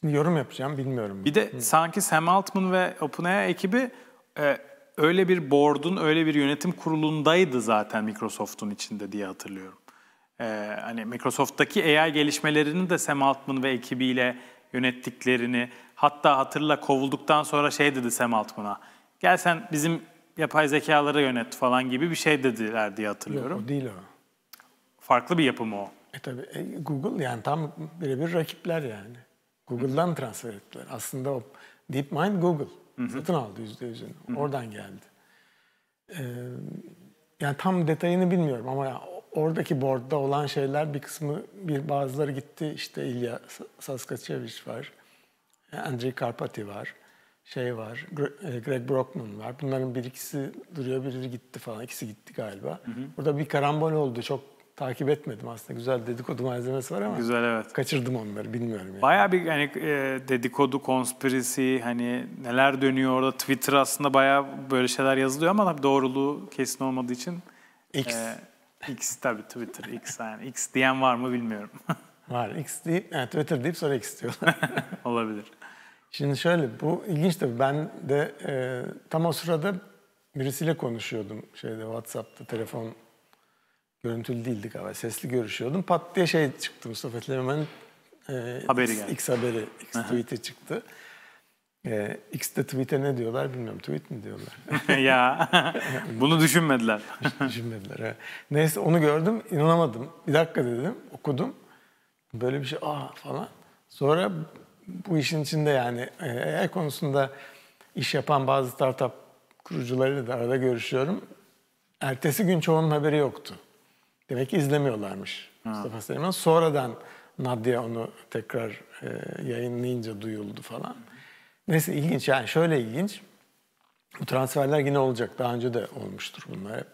Şimdi yorum yapacağım bilmiyorum. Bir de Hı. sanki Sam Altman ve OpenAI ekibi e, öyle bir board'un, öyle bir yönetim kurulundaydı zaten Microsoft'un içinde diye hatırlıyorum. E, hani Microsoft'taki AI gelişmelerini de Sam Altman ve ekibiyle yönettiklerini, hatta hatırla kovulduktan sonra şey dedi Sam Altman'a, gel sen bizim yapay zekaları yönet falan gibi bir şey dediler diye hatırlıyorum. Yok o değil o. Farklı bir yapım o. E tabii e, Google yani tam birebir rakipler yani. Google'dan transfer ettiler. Aslında o DeepMind Google. Hı hı. Satın aldı yüzde yüzünü. Oradan geldi. Ee, yani tam detayını bilmiyorum ama oradaki boardda olan şeyler bir kısmı bir bazıları gitti. İşte Ilya Saskaçeviç var. Andrei Karpati var. Şey var. E, Greg Brockman var. Bunların bir ikisi duruyor, biri gitti falan. İkisi gitti galiba. Hı hı. Burada bir karambol oldu. Çok takip etmedim aslında. Güzel dedikodu malzemesi var ama Güzel evet. kaçırdım onları bilmiyorum. Yani. Bayağı bir hani e, dedikodu, konspirisi hani neler dönüyor orada. Twitter aslında bayağı böyle şeyler yazılıyor ama tabii doğruluğu kesin olmadığı için. X. E, X tabii Twitter, X yani. X diyen var mı bilmiyorum. var. X deyip, yani Twitter deyip sonra X diyorlar. Olabilir. Şimdi şöyle, bu ilginç tabii. Ben de e, tam o sırada birisiyle konuşuyordum şeyde WhatsApp'ta telefon Görüntülü değildi galiba. Sesli görüşüyordum. Pat diye şey çıktı Mustafa Tememen'in e, haberi X, geldi. X haberi, X tweet'i çıktı. E, X'te tweet'e ne diyorlar bilmiyorum. Tweet mi diyorlar? ya bunu düşünmediler. düşünmediler. He. Neyse onu gördüm. inanamadım. Bir dakika dedim. Okudum. Böyle bir şey ah falan. Sonra bu işin içinde yani AI e, e konusunda iş yapan bazı startup kurucularıyla da arada görüşüyorum. Ertesi gün çoğunun haberi yoktu. Demek ki izlemiyorlarmış ha. Mustafa Süleyman. Sonradan Nadia onu tekrar e, yayınlayınca duyuldu falan. Neyse ilginç yani şöyle ilginç. Bu transferler yine olacak. Daha önce de olmuştur bunlar hep.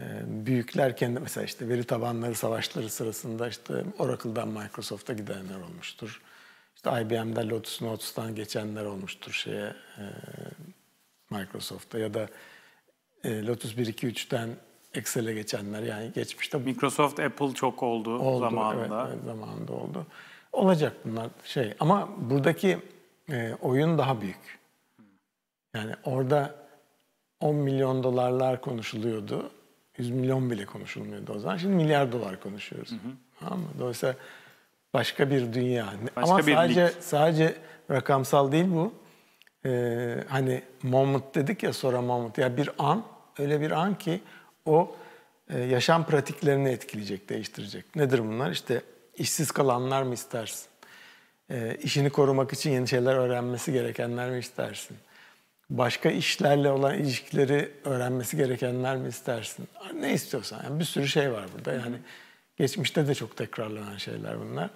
E, büyükler kendi mesela işte veri tabanları savaşları sırasında işte Oracle'dan Microsoft'a gidenler olmuştur. İşte IBM'den Lotus Notes'tan geçenler olmuştur şeye e, Microsoft'ta ya da e, Lotus 1 2 3'ten Excel'e geçenler yani geçmişte. Microsoft, Apple çok oldu, oldu zamanında. Evet, evet, zamanında oldu. Olacak bunlar şey ama buradaki e, oyun daha büyük. Yani orada 10 milyon dolarlar konuşuluyordu. 100 milyon bile konuşulmuyordu o zaman. Şimdi milyar dolar konuşuyoruz. Hı hı. Tamam mı? Dolayısıyla başka bir dünya. Başka Ama bir sadece lig. sadece rakamsal değil bu. Ee, hani moment dedik ya sonra moment ya bir an öyle bir an ki o e, yaşam pratiklerini etkileyecek, değiştirecek. Nedir bunlar? İşte işsiz kalanlar mı istersin? E, işini korumak için yeni şeyler öğrenmesi gerekenler mi istersin? Başka işlerle olan ilişkileri öğrenmesi gerekenler mi istersin? Ne istiyorsan. Yani bir sürü şey var burada. Yani geçmişte de çok tekrarlanan şeyler bunlar.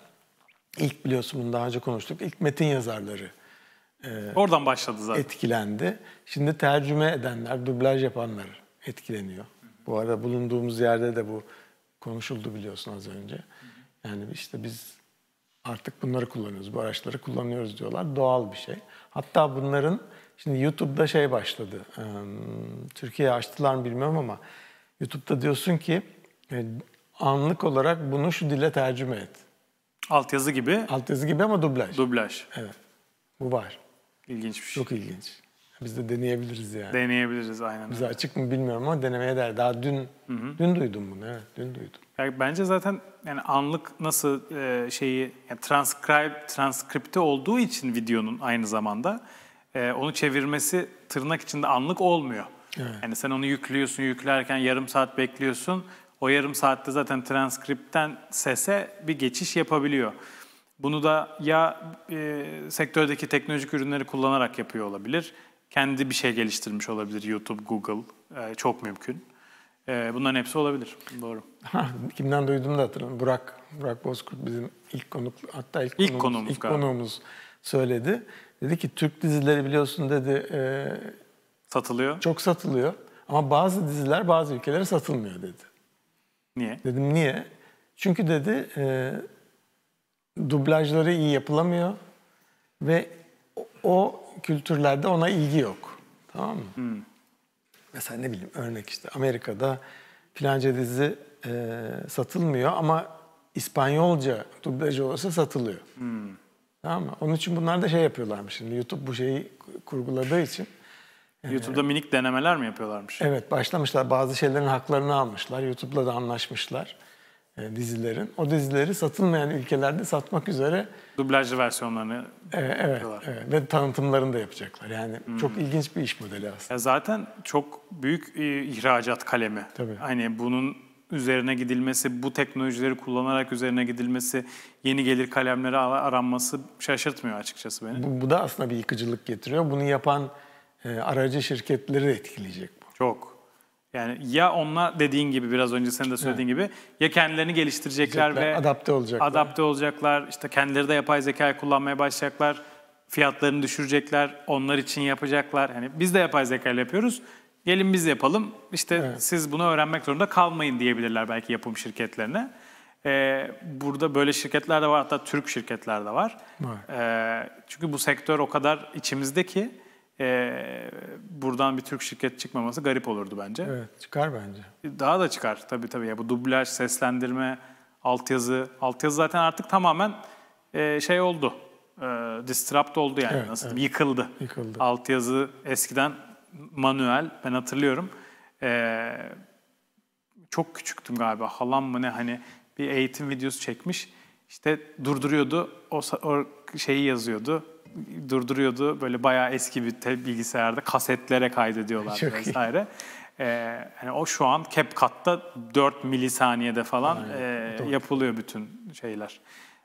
İlk biliyorsun bunu daha önce konuştuk. İlk metin yazarları e, Oradan başladı zaten. etkilendi. Şimdi tercüme edenler, dublaj yapanlar etkileniyor. Bu arada bulunduğumuz yerde de bu konuşuldu biliyorsun az önce. Yani işte biz artık bunları kullanıyoruz, bu araçları kullanıyoruz diyorlar. Doğal bir şey. Hatta bunların şimdi YouTube'da şey başladı. Türkiye'ye açtılar mı bilmiyorum ama YouTube'da diyorsun ki e, anlık olarak bunu şu dile tercüme et. Altyazı gibi. Altyazı gibi ama dublaj. Dublaj. Evet. Bu var. İlginç bir şey. Çok ilginç. Biz de deneyebiliriz yani. Deneyebiliriz aynen. Bize açık mı bilmiyorum ama denemeye değer. Daha dün hı hı. dün duydum bunu evet dün duydum. Yani bence zaten yani anlık nasıl e, şeyi yani transcribe transkripte olduğu için videonun aynı zamanda e, onu çevirmesi tırnak içinde anlık olmuyor. Evet. Yani sen onu yüklüyorsun, yüklerken yarım saat bekliyorsun. O yarım saatte zaten transkripten sese bir geçiş yapabiliyor. Bunu da ya e, sektördeki teknolojik ürünleri kullanarak yapıyor olabilir kendi bir şey geliştirmiş olabilir YouTube, Google. E, çok mümkün. E, bunların hepsi olabilir. Doğru. kimden duydum da hatırlamıyorum. Burak, Burak Bozkurt bizim ilk konuk, hatta ilk, ilk konuğumuz, ilk galiba. konuğumuz söyledi. Dedi ki Türk dizileri biliyorsun dedi. E, satılıyor. Çok satılıyor. Ama bazı diziler bazı ülkelere satılmıyor dedi. Niye? Dedim niye? Çünkü dedi e, dublajları iyi yapılamıyor ve o kültürlerde ona ilgi yok. Tamam mı? Hmm. Mesela ne bileyim örnek işte Amerika'da filanca dizi e, satılmıyor ama İspanyolca dublaj olursa satılıyor. Hmm. Tamam mı? Onun için bunlar da şey yapıyorlarmış şimdi. YouTube bu şeyi kurguladığı için. YouTube'da minik denemeler mi yapıyorlarmış? Evet başlamışlar. Bazı şeylerin haklarını almışlar. YouTube'la da anlaşmışlar. E, dizilerin. O dizileri satılmayan ülkelerde satmak üzere dublajlı versiyonlarını e, evet, yapıyorlar. evet ve tanıtımlarını da yapacaklar. Yani hmm. çok ilginç bir iş modeli aslında. Ya zaten çok büyük e, ihracat kalemi. Tabii. Hani bunun üzerine gidilmesi, bu teknolojileri kullanarak üzerine gidilmesi, yeni gelir kalemleri aranması şaşırtmıyor açıkçası beni. Bu, bu da aslında bir yıkıcılık getiriyor. Bunu yapan e, aracı şirketleri de etkileyecek bu. Çok. Yani ya onunla dediğin gibi biraz önce senin de söylediğin evet. gibi ya kendilerini geliştirecekler Zikler, ve adapte olacaklar. Adapte olacaklar. İşte kendileri de yapay zekayı kullanmaya başlayacaklar. Fiyatlarını düşürecekler. Onlar için yapacaklar. Hani biz de yapay zeka yapıyoruz. Gelin biz yapalım. İşte evet. siz bunu öğrenmek zorunda kalmayın diyebilirler belki yapım şirketlerine. Ee, burada böyle şirketler de var. Hatta Türk şirketler de var. Evet. Ee, çünkü bu sektör o kadar içimizde ki e, buradan bir Türk şirket çıkmaması garip olurdu bence. Evet çıkar bence. Daha da çıkar tabii tabii. Ya bu dublaj, seslendirme, altyazı. Altyazı zaten artık tamamen e, şey oldu. E, disrupt oldu yani evet, nasıl evet. yıkıldı. Yıkıldı. Altyazı eskiden manuel ben hatırlıyorum. E, çok küçüktüm galiba halam mı ne hani bir eğitim videosu çekmiş. İşte durduruyordu o, o şeyi yazıyordu durduruyordu. Böyle bayağı eski bir bilgisayarda kasetlere kaydediyorlar Çok vesaire. Ee, hani o şu an CapCut'ta 4 milisaniyede falan Aynen. e, yapılıyor bütün şeyler.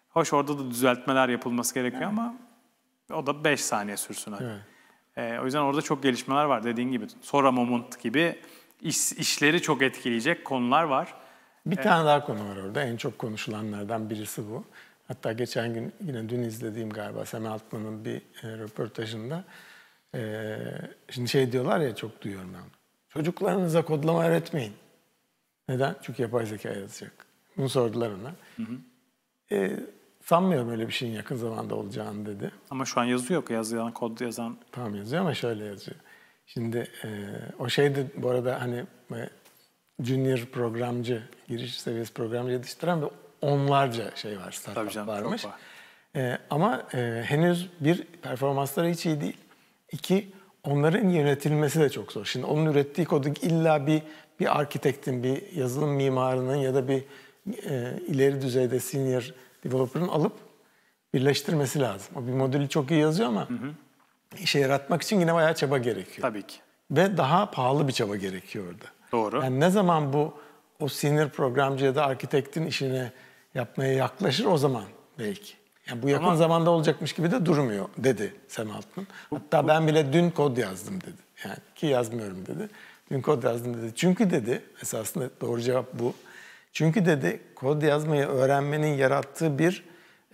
Hoş orada da düzeltmeler yapılması gerekiyor Aynen. ama o da 5 saniye sürsün hadi. Evet. Ee, o yüzden orada çok gelişmeler var dediğin gibi. Sora Moment gibi iş, işleri çok etkileyecek konular var. Bir ee, tane daha konu var orada. En çok konuşulanlardan birisi bu. Hatta geçen gün yine dün izlediğim galiba Sam Altman'ın bir e, röportajında e, şimdi şey diyorlar ya çok duyuyorum ben. Çocuklarınıza kodlama öğretmeyin. Neden? Çünkü yapay zeka yazacak. Bunu sordular ona. Hı hı. E, sanmıyorum öyle bir şeyin yakın zamanda olacağını dedi. Ama şu an yazıyor ki yazılan kod yazan. Tamam yazıyor ama şöyle yazıyor. Şimdi e, o şeydi bu arada hani e, junior programcı, giriş seviyesi programcı yetiştiren onlarca şey var, startup Tabii canım, varmış. Ee, ama e, henüz bir, performansları hiç iyi değil. İki, onların yönetilmesi de çok zor. Şimdi onun ürettiği kodu illa bir bir arkitektin, bir yazılım mimarının ya da bir e, ileri düzeyde senior developer'ın alıp birleştirmesi lazım. O bir modülü çok iyi yazıyor ama hı hı. işe yaratmak için yine bayağı çaba gerekiyor. Tabii ki. Ve daha pahalı bir çaba gerekiyordu. Doğru. Yani ne zaman bu o senior programcı ya da arkitektin işine yapmaya yaklaşır o zaman belki. Yani bu yakın Ama, zamanda olacakmış gibi de durmuyor dedi Sam Altman. Hatta ben bile dün kod yazdım dedi. Yani ki yazmıyorum dedi. Dün kod yazdım dedi. Çünkü dedi esasında doğru cevap bu. Çünkü dedi kod yazmayı öğrenmenin yarattığı bir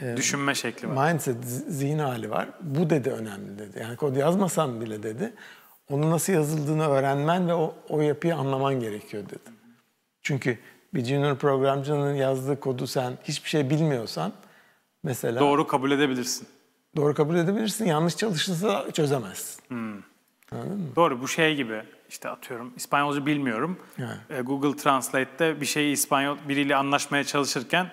e, düşünme şekli var. Mindset, zihin hali var. Bu dedi önemli dedi. Yani kod yazmasan bile dedi onun nasıl yazıldığını öğrenmen ve o, o yapıyı anlaman gerekiyor dedi. Çünkü bir junior programcının yazdığı kodu sen hiçbir şey bilmiyorsan mesela... Doğru kabul edebilirsin. Doğru kabul edebilirsin. Yanlış çalışırsa çözemezsin. Hmm. Anladın mı? Doğru bu şey gibi işte atıyorum İspanyolca bilmiyorum. Yani. Ee, Google Translate'te bir şeyi İspanyol biriyle anlaşmaya çalışırken e,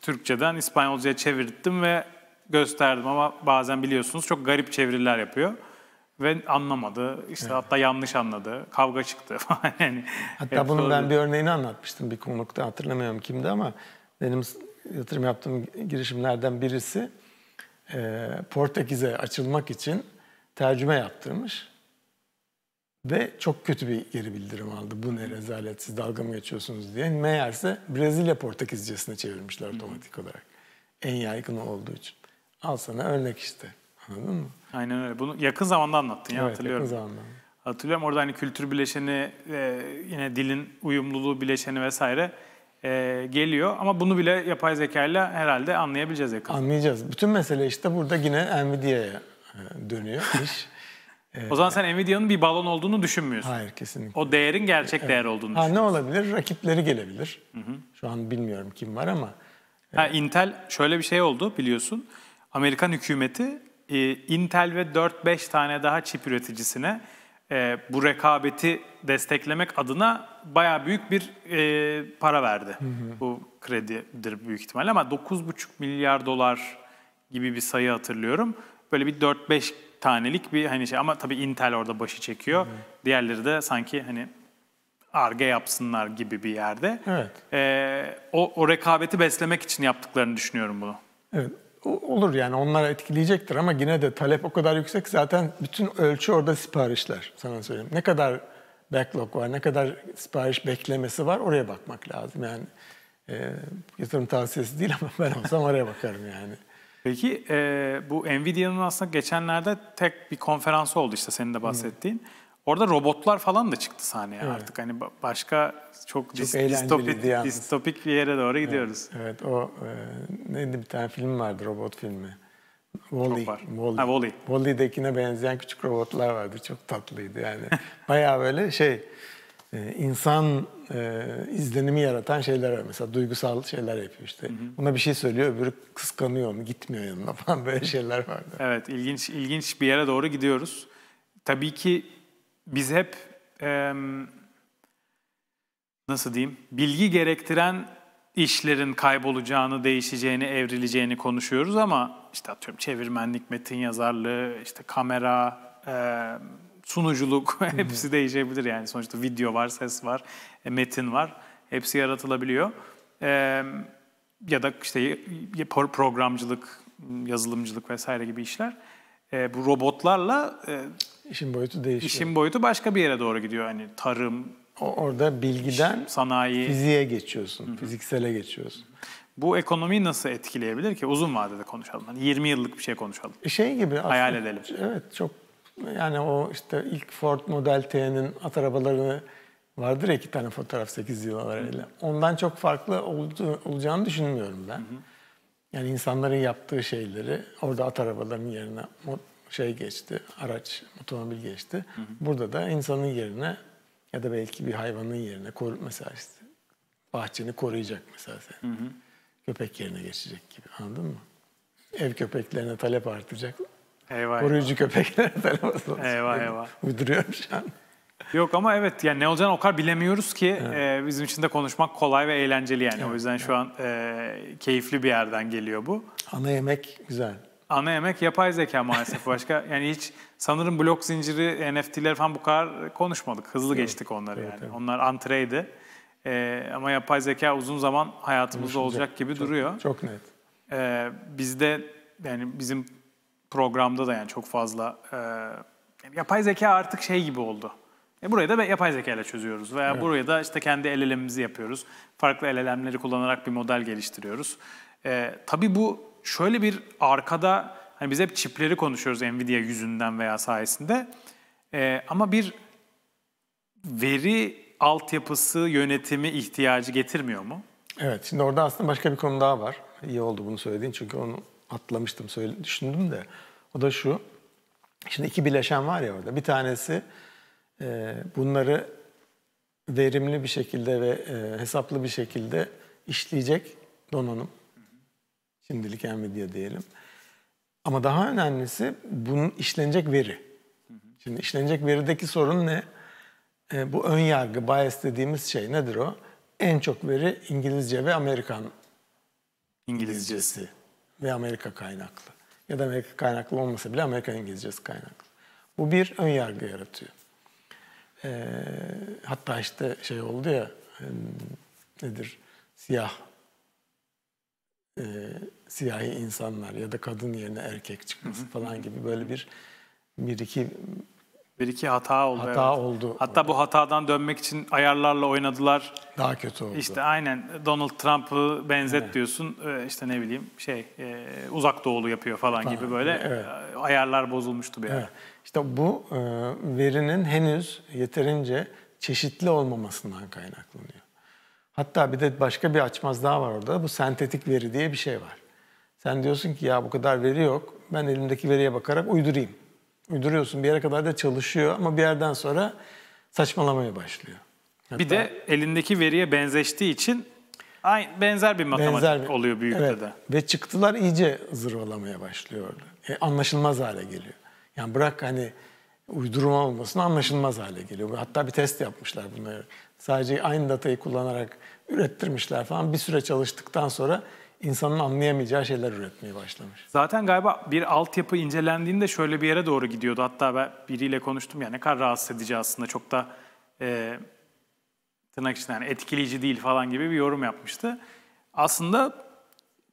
Türkçeden İspanyolcaya çevirdim ve gösterdim ama bazen biliyorsunuz çok garip çeviriler yapıyor. Ve anlamadı. İşte evet. hatta yanlış anladı. Kavga çıktı falan. yani hatta bunun ben bir örneğini anlatmıştım bir konukta hatırlamıyorum kimdi ama benim yatırım yaptığım girişimlerden birisi e, Portekiz'e açılmak için tercüme yaptırmış. Ve çok kötü bir geri bildirim aldı. Bu ne rezalet siz dalga mı geçiyorsunuz diye. Meğerse Brezilya Portekizcesine çevirmişler otomatik olarak. En yaygın olduğu için. Al sana örnek işte. Anladın mı? Aynen öyle. Bunu yakın zamanda anlattın ya evet, hatırlıyorum. yakın zamanda. Hatırlıyorum orada hani kültür bileşeni, e, yine dilin uyumluluğu bileşeni vesaire e, geliyor. Ama bunu bile yapay zekayla herhalde anlayabileceğiz yakın Anlayacağız. Bütün mesele işte burada yine Nvidia'ya e, dönüyor iş. E, o zaman sen Nvidia'nın bir balon olduğunu düşünmüyorsun. Hayır kesinlikle. O değerin gerçek evet. değer olduğunu ha, Ne olabilir? Rakipleri gelebilir. Hı hı. Şu an bilmiyorum kim var ama. E, ha, Intel şöyle bir şey oldu biliyorsun. Amerikan hükümeti e, Intel ve 4-5 tane daha çip üreticisine e, bu rekabeti desteklemek adına baya büyük bir e, para verdi. Hı hı. Bu kredidir büyük ihtimalle ama 9,5 milyar dolar gibi bir sayı hatırlıyorum. Böyle bir 4-5 tanelik bir hani şey ama tabii Intel orada başı çekiyor. Hı hı. Diğerleri de sanki hani arge yapsınlar gibi bir yerde. Evet. E, o, o rekabeti beslemek için yaptıklarını düşünüyorum bunu. Evet olur yani onlar etkileyecektir ama yine de talep o kadar yüksek zaten bütün ölçü orada siparişler sana söyleyeyim. Ne kadar backlog var, ne kadar sipariş beklemesi var oraya bakmak lazım. Yani e, yatırım tavsiyesi değil ama ben olsam oraya bakarım yani. Peki e, bu Nvidia'nın aslında geçenlerde tek bir konferansı oldu işte senin de bahsettiğin. Hmm. Orada robotlar falan da çıktı sahneye evet. artık. Hani başka çok, çok distopik, distopik bir yere doğru gidiyoruz. Evet, evet o e, neydi bir tane film vardı robot filmi. Wall-E. Wall-E. Wall-E'dekine e benzeyen küçük robotlar vardı. Çok tatlıydı yani. Baya böyle şey e, insan e, izlenimi yaratan şeyler var. Mesela duygusal şeyler yapıyor işte. Hı hı. Buna bir şey söylüyor, öbürü kıskanıyor onu, gitmiyor yanına falan böyle şeyler vardı. Evet, ilginç ilginç bir yere doğru gidiyoruz. Tabii ki biz hep e, nasıl diyeyim bilgi gerektiren işlerin kaybolacağını, değişeceğini, evrileceğini konuşuyoruz ama işte atıyorum çevirmenlik, metin yazarlığı, işte kamera, e, sunuculuk hepsi değişebilir yani sonuçta video var, ses var, e, metin var, hepsi yaratılabiliyor. E, ya da işte programcılık, yazılımcılık vesaire gibi işler e, bu robotlarla e, işin boyutu değişiyor. İşin boyutu başka bir yere doğru gidiyor. Hani tarım, orada bilgiden iş, sanayi, fiziğe geçiyorsun, Hı-hı. fiziksele geçiyorsun. Bu ekonomiyi nasıl etkileyebilir ki? Uzun vadede konuşalım. Yani 20 yıllık bir şey konuşalım. E, şey gibi hayal aslında, edelim. Evet, çok yani o işte ilk Ford Model T'nin at arabalarını vardır ya iki tane fotoğraf 8 yıl evvel. Ondan çok farklı oldu, olacağını düşünmüyorum ben. Hı hı. Yani insanların yaptığı şeyleri orada at arabalarının yerine şey geçti, araç, otomobil geçti. Hı hı. Burada da insanın yerine ya da belki bir hayvanın yerine koru, mesela işte bahçeni koruyacak mesela sen. Hı hı. Köpek yerine geçecek gibi anladın mı? Ev köpeklerine talep artacak. Eyvah Koruyucu eyvah. köpeklere talep artacak. Eyvah eyvah. Uyduruyorum şu an. Yok ama evet yani ne olacağını o kadar bilemiyoruz ki evet. e, bizim için de konuşmak kolay ve eğlenceli yani. Evet, o yüzden evet. şu an e, keyifli bir yerden geliyor bu. Ana yemek güzel. Ana yemek yapay zeka maalesef başka. Yani hiç sanırım blok zinciri, NFT'ler falan bu kadar konuşmadık. Hızlı evet, geçtik onları evet, yani. Evet. Onlar antreydi. E, ama yapay zeka uzun zaman hayatımızda olacak gibi çok, duruyor. Çok net. E, bizde yani bizim programda da yani çok fazla e, yapay zeka artık şey gibi oldu e burayı da yapay zeka ile çözüyoruz veya evet. burayı da işte kendi LLM'imizi yapıyoruz. Farklı el elemleri kullanarak bir model geliştiriyoruz. E, tabii bu şöyle bir arkada hani biz hep çipleri konuşuyoruz Nvidia yüzünden veya sayesinde. E, ama bir veri altyapısı yönetimi ihtiyacı getirmiyor mu? Evet, şimdi orada aslında başka bir konu daha var. İyi oldu bunu söylediğin çünkü onu atlamıştım, söyle, düşündüm de. O da şu, şimdi iki bileşen var ya orada. Bir tanesi ee, bunları verimli bir şekilde ve e, hesaplı bir şekilde işleyecek donanım. Şimdilik Nvidia diyelim. Ama daha önemlisi bunun işlenecek veri. Şimdi işlenecek verideki sorun ne? E, bu ön yargı, bias dediğimiz şey nedir o? En çok veri İngilizce ve Amerikan İngilizcesi ve Amerika kaynaklı. Ya da Amerika kaynaklı olmasa bile Amerika İngilizcesi kaynaklı. Bu bir ön yargı yaratıyor. E, hatta işte şey oldu ya e, nedir siyah e, siyahi insanlar ya da kadın yerine erkek çıkması hı hı. falan gibi böyle bir bir iki bir iki hata oldu. Hata evet. oldu. Hatta bu hatadan dönmek için ayarlarla oynadılar. Daha kötü oldu. İşte aynen Donald Trump'ı benzet evet. diyorsun. E, işte ne bileyim şey e, uzak doğulu yapıyor falan, falan gibi böyle evet. E, ayarlar bozulmuştu bir evet. ara. İşte bu e, verinin henüz yeterince çeşitli olmamasından kaynaklanıyor. Hatta bir de başka bir açmaz daha var orada. Bu sentetik veri diye bir şey var. Sen diyorsun ki ya bu kadar veri yok. Ben elimdeki veriye bakarak uydurayım. Uyduruyorsun bir yere kadar da çalışıyor ama bir yerden sonra saçmalamaya başlıyor. Hatta, bir de elindeki veriye benzeştiği için aynı benzer bir matematik benzer, oluyor büyüklüğe evet. de. Ve çıktılar iyice zırvalamaya başlıyor orada. E, anlaşılmaz hale geliyor. Yani bırak hani uydurma olmasını anlaşılmaz hale geliyor. Hatta bir test yapmışlar bunları. Sadece aynı datayı kullanarak ürettirmişler falan. Bir süre çalıştıktan sonra insanın anlayamayacağı şeyler üretmeye başlamış. Zaten galiba bir altyapı incelendiğinde şöyle bir yere doğru gidiyordu. Hatta ben biriyle konuştum ya ne kadar rahatsız edici aslında çok da e, tırnak içinde yani etkileyici değil falan gibi bir yorum yapmıştı. Aslında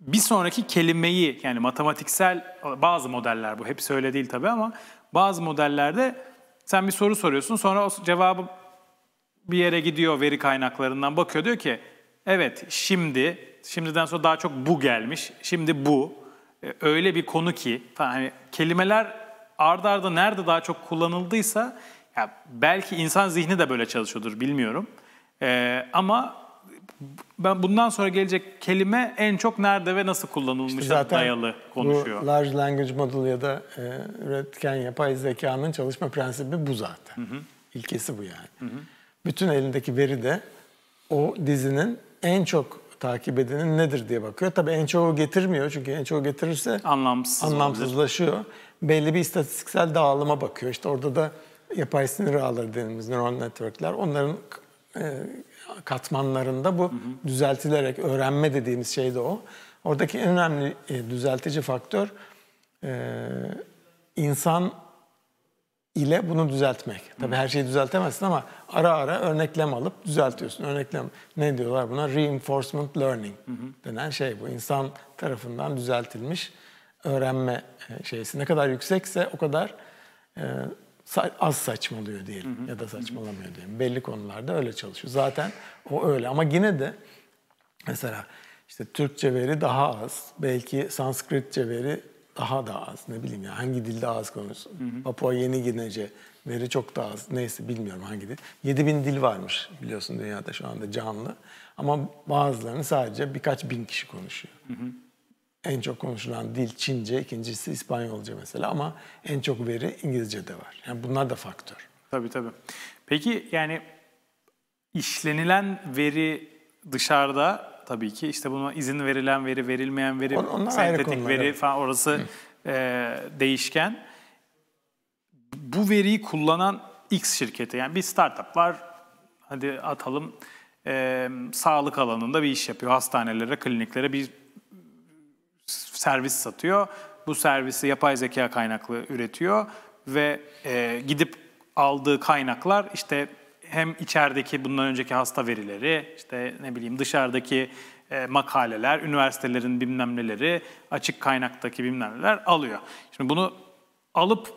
bir sonraki kelimeyi yani matematiksel bazı modeller bu hepsi öyle değil tabii ama bazı modellerde sen bir soru soruyorsun sonra o cevabı bir yere gidiyor veri kaynaklarından bakıyor diyor ki evet şimdi şimdiden sonra daha çok bu gelmiş şimdi bu e, öyle bir konu ki falan hani kelimeler ardarda arda nerede daha çok kullanıldıysa ya belki insan zihni de böyle çalışıyordur bilmiyorum. Ee, ama ben bundan sonra gelecek kelime en çok nerede ve nasıl kullanılmışa işte zaten dayalı konuşuyor. Bu large language model ya da e, üretken yapay zekanın çalışma prensibi bu zaten. Hı hı. İlkesi bu yani. Hı hı. Bütün elindeki veri de o dizinin en çok takip edenin nedir diye bakıyor. Tabii en çoğu getirmiyor çünkü en çoğu getirirse Anlamsız anlamsızlaşıyor. Olabilir. Belli bir istatistiksel dağılıma bakıyor. İşte orada da yapay sinir ağları dediğimiz neural networkler onların e, katmanlarında bu hı hı. düzeltilerek öğrenme dediğimiz şey de o. Oradaki en önemli e, düzeltici faktör e, insan ile bunu düzeltmek. Tabii her şeyi düzeltemezsin ama ara ara örneklem alıp düzeltiyorsun. Örneklem ne diyorlar buna? Reinforcement learning denen şey bu. İnsan tarafından düzeltilmiş öğrenme e, şeysi. Ne kadar yüksekse o kadar az saçmalıyor diyelim hı hı. ya da saçmalamıyor diyelim. Belli konularda öyle çalışıyor. Zaten o öyle ama yine de mesela işte Türkçe veri daha az, belki Sanskritçe veri daha da az. Ne bileyim ya hangi dilde az konusu. Papua Yeni Ginece veri çok daha az. Neyse bilmiyorum hangi dil. 7 bin dil varmış biliyorsun dünyada şu anda canlı. Ama bazılarını sadece birkaç bin kişi konuşuyor. Hı hı. En çok konuşulan dil Çince, ikincisi İspanyolca mesela ama en çok veri İngilizce de var. Yani bunlar da faktör. Tabii tabii. Peki yani işlenilen veri dışarıda tabii ki işte buna izin verilen veri, verilmeyen veri, Onlar sentetik veri evet. falan orası e, değişken. Bu veriyi kullanan X şirketi yani bir startup var hadi atalım e, sağlık alanında bir iş yapıyor. Hastanelere, kliniklere bir servis satıyor. Bu servisi yapay zeka kaynaklı üretiyor ve e, gidip aldığı kaynaklar işte hem içerideki bundan önceki hasta verileri, işte ne bileyim dışarıdaki e, makaleler, üniversitelerin bilmem neleri, açık kaynaktaki bilmem neler alıyor. Şimdi bunu alıp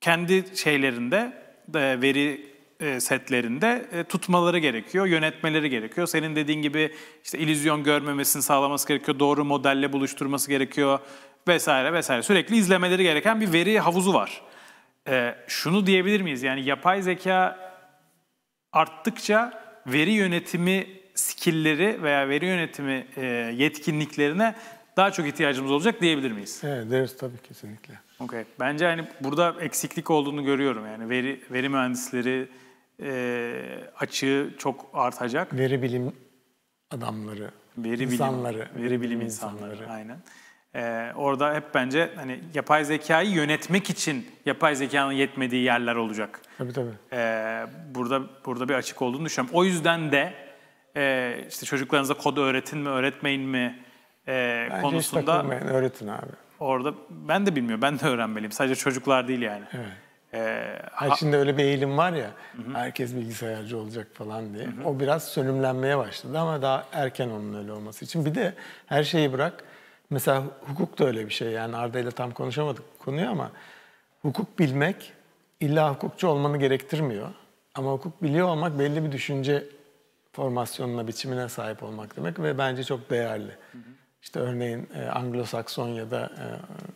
kendi şeylerinde, e, veri e, setlerinde e, tutmaları gerekiyor, yönetmeleri gerekiyor. Senin dediğin gibi işte illüzyon görmemesini sağlaması gerekiyor, doğru modelle buluşturması gerekiyor vesaire vesaire. Sürekli izlemeleri gereken bir veri havuzu var. E, şunu diyebilir miyiz? Yani yapay zeka arttıkça veri yönetimi skillleri veya veri yönetimi e, yetkinliklerine daha çok ihtiyacımız olacak diyebilir miyiz? Evet, deriz tabii kesinlikle. Okay. Bence hani burada eksiklik olduğunu görüyorum. Yani veri, veri mühendisleri, e, açığı çok artacak. Veri bilim adamları, veri insanları. Bilim, veri bilim insanları, insanları. aynen. Ee, orada hep bence hani yapay zekayı yönetmek için yapay zekanın yetmediği yerler olacak. Tabii tabii. Ee, burada burada bir açık olduğunu düşünüyorum. O yüzden de e, işte çocuklarınıza kod öğretin mi öğretmeyin mi e, konusunda hiç öğretin abi. Orada ben de bilmiyorum. Ben de öğrenmeliyim. Sadece çocuklar değil yani. Evet. Ee, şimdi öyle bir eğilim var ya, herkes bilgisayarcı olacak falan diye. O biraz sönümlenmeye başladı ama daha erken onun öyle olması için. Bir de her şeyi bırak, mesela hukuk da öyle bir şey. Yani Arda ile tam konuşamadık konuyu ama hukuk bilmek illa hukukçu olmanı gerektirmiyor. Ama hukuk biliyor olmak belli bir düşünce formasyonuna, biçimine sahip olmak demek ve bence çok değerli. İşte örneğin e, Anglo-Sakson ya da e,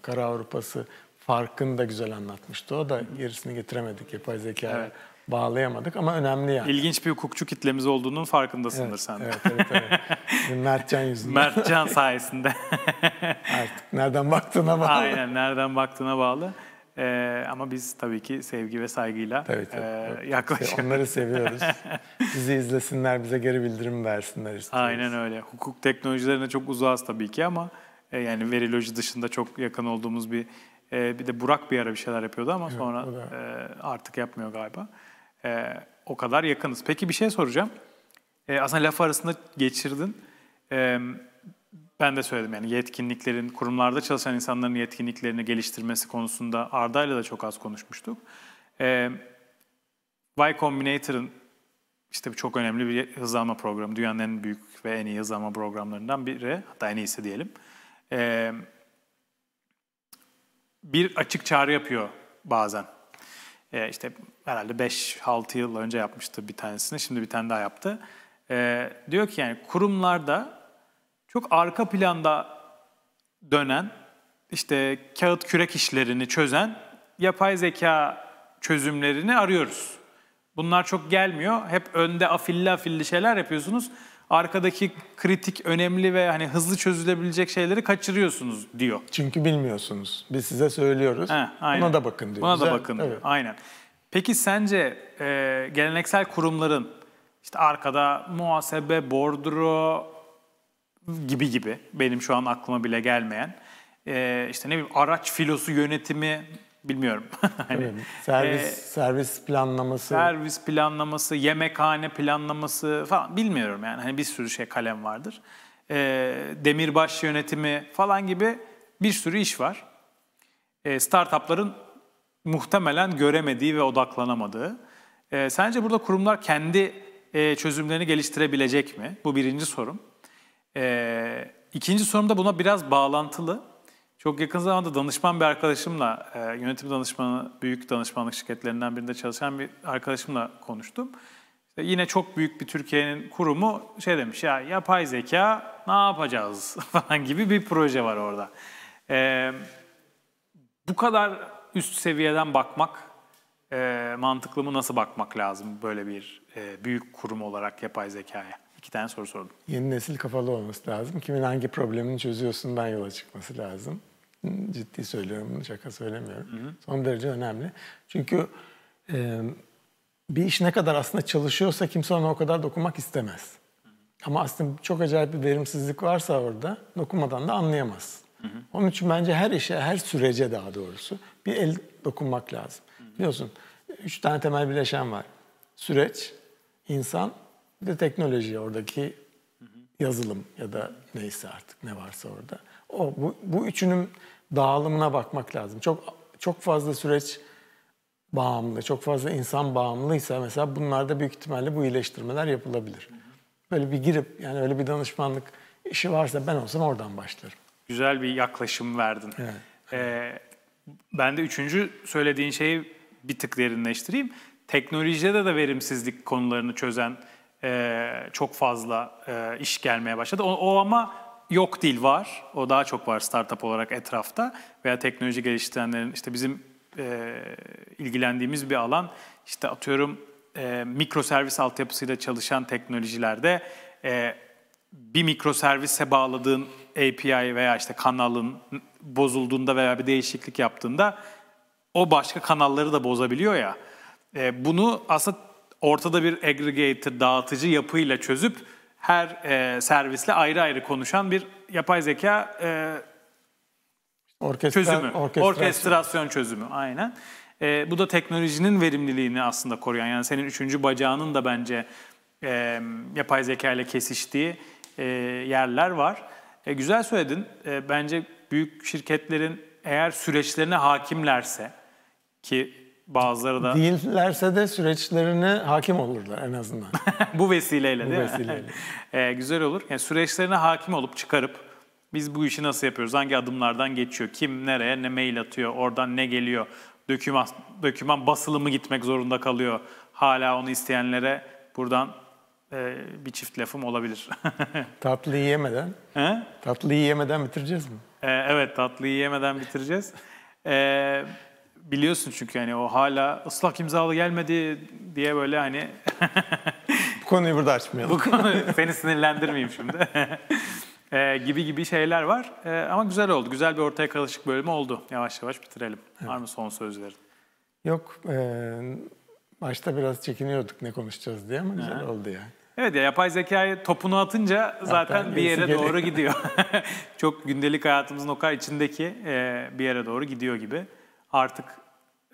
Kara Avrupası farkını da güzel anlatmıştı. O da gerisini getiremedik yapay zekaya. Evet. Bağlayamadık ama önemli yani. İlginç bir hukukçu kitlemiz olduğunun farkındasındır evet, sen de. Evet, evet, evet. Mertcan yüzünden. Mertcan sayesinde. Artık nereden baktığına bağlı. Aynen, nereden baktığına bağlı. Ee, ama biz tabii ki sevgi ve saygıyla tabii, tabii, e, tabii. Şey, yaklaşıyoruz. Onları seviyoruz. Bizi izlesinler, bize geri bildirim versinler istiyoruz. Aynen öyle. Hukuk teknolojilerine çok uzağız tabii ki ama e, yani veriloloji dışında çok yakın olduğumuz bir e, bir de Burak bir ara bir şeyler yapıyordu ama evet, sonra e, artık yapmıyor galiba. E, o kadar yakınız. Peki bir şey soracağım. E, aslında laf arasında geçirdin. E, ben de söyledim yani yetkinliklerin, kurumlarda çalışan insanların yetkinliklerini geliştirmesi konusunda Arda'yla da çok az konuşmuştuk. E, y Combinator'ın işte çok önemli bir hızlanma programı. Dünyanın en büyük ve en iyi hızlanma programlarından biri. Hatta en iyisi diyelim. Evet bir açık çağrı yapıyor bazen. E, işte herhalde 5-6 yıl önce yapmıştı bir tanesini, şimdi bir tane daha yaptı. E, diyor ki yani kurumlarda çok arka planda dönen, işte kağıt kürek işlerini çözen yapay zeka çözümlerini arıyoruz. Bunlar çok gelmiyor. Hep önde afilli afilli şeyler yapıyorsunuz arkadaki kritik, önemli ve hani hızlı çözülebilecek şeyleri kaçırıyorsunuz diyor. Çünkü bilmiyorsunuz. Biz size söylüyoruz. He, aynen. Buna da bakın diyor. Buna da bakın diyor. Evet. Aynen. Peki sence e, geleneksel kurumların işte arkada muhasebe, bordro gibi gibi benim şu an aklıma bile gelmeyen e, işte ne bileyim araç filosu yönetimi Bilmiyorum. hani, servis e, servis planlaması, servis planlaması, yemekhane planlaması falan bilmiyorum yani. Hani bir sürü şey kalem vardır. E, demirbaş yönetimi falan gibi bir sürü iş var. E, startupların muhtemelen göremediği ve odaklanamadığı. E, sence burada kurumlar kendi e, çözümlerini geliştirebilecek mi? Bu birinci sorum. E, ikinci sorum da buna biraz bağlantılı. Çok yakın zamanda danışman bir arkadaşımla, e, yönetim danışmanı, büyük danışmanlık şirketlerinden birinde çalışan bir arkadaşımla konuştum. İşte yine çok büyük bir Türkiye'nin kurumu şey demiş ya yapay zeka ne yapacağız falan gibi bir proje var orada. E, bu kadar üst seviyeden bakmak e, mantıklı mı nasıl bakmak lazım böyle bir e, büyük kurum olarak yapay zekaya? İki tane soru sordum. Yeni nesil kafalı olması lazım. Kimin hangi problemini çözüyorsundan yola çıkması lazım ciddi söylüyorum şaka söylemiyorum. Hı hı. Son derece önemli. Çünkü e, bir iş ne kadar aslında çalışıyorsa kimse ona o kadar dokunmak istemez. Hı hı. Ama aslında çok acayip bir verimsizlik varsa orada dokunmadan da anlayamaz. Hı hı. Onun için bence her işe, her sürece daha doğrusu bir el dokunmak lazım. Hı hı. Biliyorsun üç tane temel bileşen var. Süreç, insan ve teknoloji oradaki hı hı. yazılım ya da neyse artık ne varsa orada. Hı o bu, bu üçünün dağılımına bakmak lazım. Çok çok fazla süreç bağımlı, çok fazla insan bağımlıysa mesela bunlarda büyük ihtimalle bu iyileştirmeler yapılabilir. Böyle bir girip yani öyle bir danışmanlık işi varsa ben olsam oradan başlarım. Güzel bir yaklaşım verdin. Evet. Ee, ben de üçüncü söylediğin şeyi bir tık derinleştireyim. Teknolojide de verimsizlik konularını çözen e, çok fazla e, iş gelmeye başladı. O, o ama yok değil var. O daha çok var startup olarak etrafta veya teknoloji geliştirenlerin işte bizim e, ilgilendiğimiz bir alan işte atıyorum e, mikro servis altyapısıyla çalışan teknolojilerde e, bir mikro servise bağladığın API veya işte kanalın bozulduğunda veya bir değişiklik yaptığında o başka kanalları da bozabiliyor ya. E, bunu aslında ortada bir aggregator dağıtıcı yapıyla çözüp her e, servisle ayrı ayrı konuşan bir yapay zeka e, Orkestra, çözümü. Orkestrasyon. orkestrasyon çözümü aynen. E, bu da teknolojinin verimliliğini aslında koruyan yani senin üçüncü bacağının da bence e, yapay zeka ile kesiştiği e, yerler var. E, güzel söyledin. E, bence büyük şirketlerin eğer süreçlerine hakimlerse ki Bazıları da... Değillerse de süreçlerine hakim olurlar en azından. bu vesileyle değil bu mi? vesileyle. e, güzel olur. Yani süreçlerine hakim olup çıkarıp biz bu işi nasıl yapıyoruz, hangi adımlardan geçiyor, kim nereye ne mail atıyor, oradan ne geliyor, döküman, döküman basılı mı gitmek zorunda kalıyor. Hala onu isteyenlere buradan e, bir çift lafım olabilir. tatlıyı yemeden, He? tatlıyı yemeden bitireceğiz mi? E, evet tatlıyı yemeden bitireceğiz. Evet biliyorsun çünkü hani o hala ıslak imzalı gelmedi diye böyle hani bu konuyu burada açmayalım. bu konu seni sinirlendirmeyeyim şimdi. e, gibi gibi şeyler var. E, ama güzel oldu. Güzel bir ortaya karışık bölümü oldu. Yavaş yavaş bitirelim. Evet. Var mı son sözlerin? Yok. E, başta biraz çekiniyorduk ne konuşacağız diye ama güzel ha. oldu yani. Evet ya yapay zekayı topunu atınca zaten bir yere doğru gidiyor. Çok gündelik hayatımızın o kadar içindeki e, bir yere doğru gidiyor gibi artık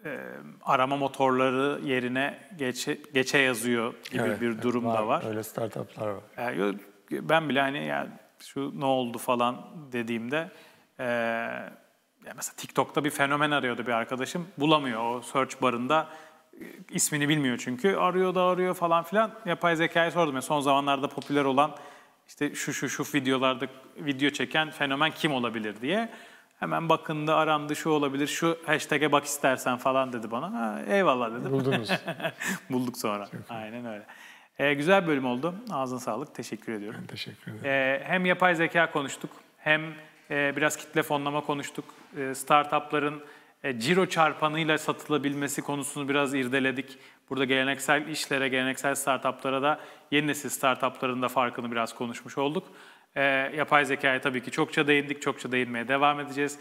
e, arama motorları yerine geçe, geçe yazıyor gibi evet, bir durum var, da var. Öyle startuplar var. Yani, ben bile hani yani şu ne oldu falan dediğimde e, yani mesela TikTok'ta bir fenomen arıyordu bir arkadaşım. Bulamıyor o search barında ismini bilmiyor çünkü. Arıyor da arıyor falan filan. Yapay zeka'yı sordum. Yani son zamanlarda popüler olan işte şu şu şu videolarda video çeken fenomen kim olabilir diye. Hemen bakındı, arandı, şu olabilir, şu hashtag'e bak istersen falan dedi bana. Ha, eyvallah dedim. Buldunuz. Bulduk sonra. Çok Aynen öyle. Ee, güzel bölüm oldu. Ağzına sağlık. Teşekkür ediyorum. Ben teşekkür ederim. Ee, hem yapay zeka konuştuk, hem e, biraz kitle fonlama konuştuk. E, startupların e, ciro çarpanıyla satılabilmesi konusunu biraz irdeledik. Burada geleneksel işlere, geleneksel startuplara da yeni nesil startupların da farkını biraz konuşmuş olduk. E, yapay zekaya tabii ki çokça değindik, çokça değinmeye devam edeceğiz.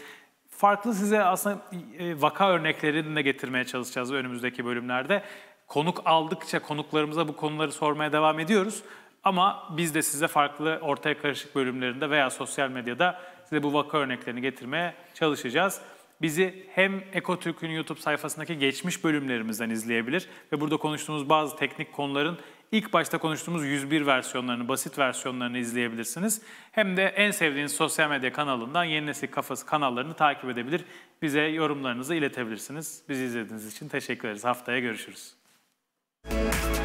Farklı size aslında e, vaka örneklerini de getirmeye çalışacağız önümüzdeki bölümlerde. Konuk aldıkça konuklarımıza bu konuları sormaya devam ediyoruz. Ama biz de size farklı ortaya karışık bölümlerinde veya sosyal medyada size bu vaka örneklerini getirmeye çalışacağız. Bizi hem Ekotürk'ün YouTube sayfasındaki geçmiş bölümlerimizden izleyebilir ve burada konuştuğumuz bazı teknik konuların ilk başta konuştuğumuz 101 versiyonlarını, basit versiyonlarını izleyebilirsiniz. Hem de en sevdiğiniz sosyal medya kanalından Yeni Nesil Kafası kanallarını takip edebilir. Bize yorumlarınızı iletebilirsiniz. Bizi izlediğiniz için teşekkür ederiz. Haftaya görüşürüz. Müzik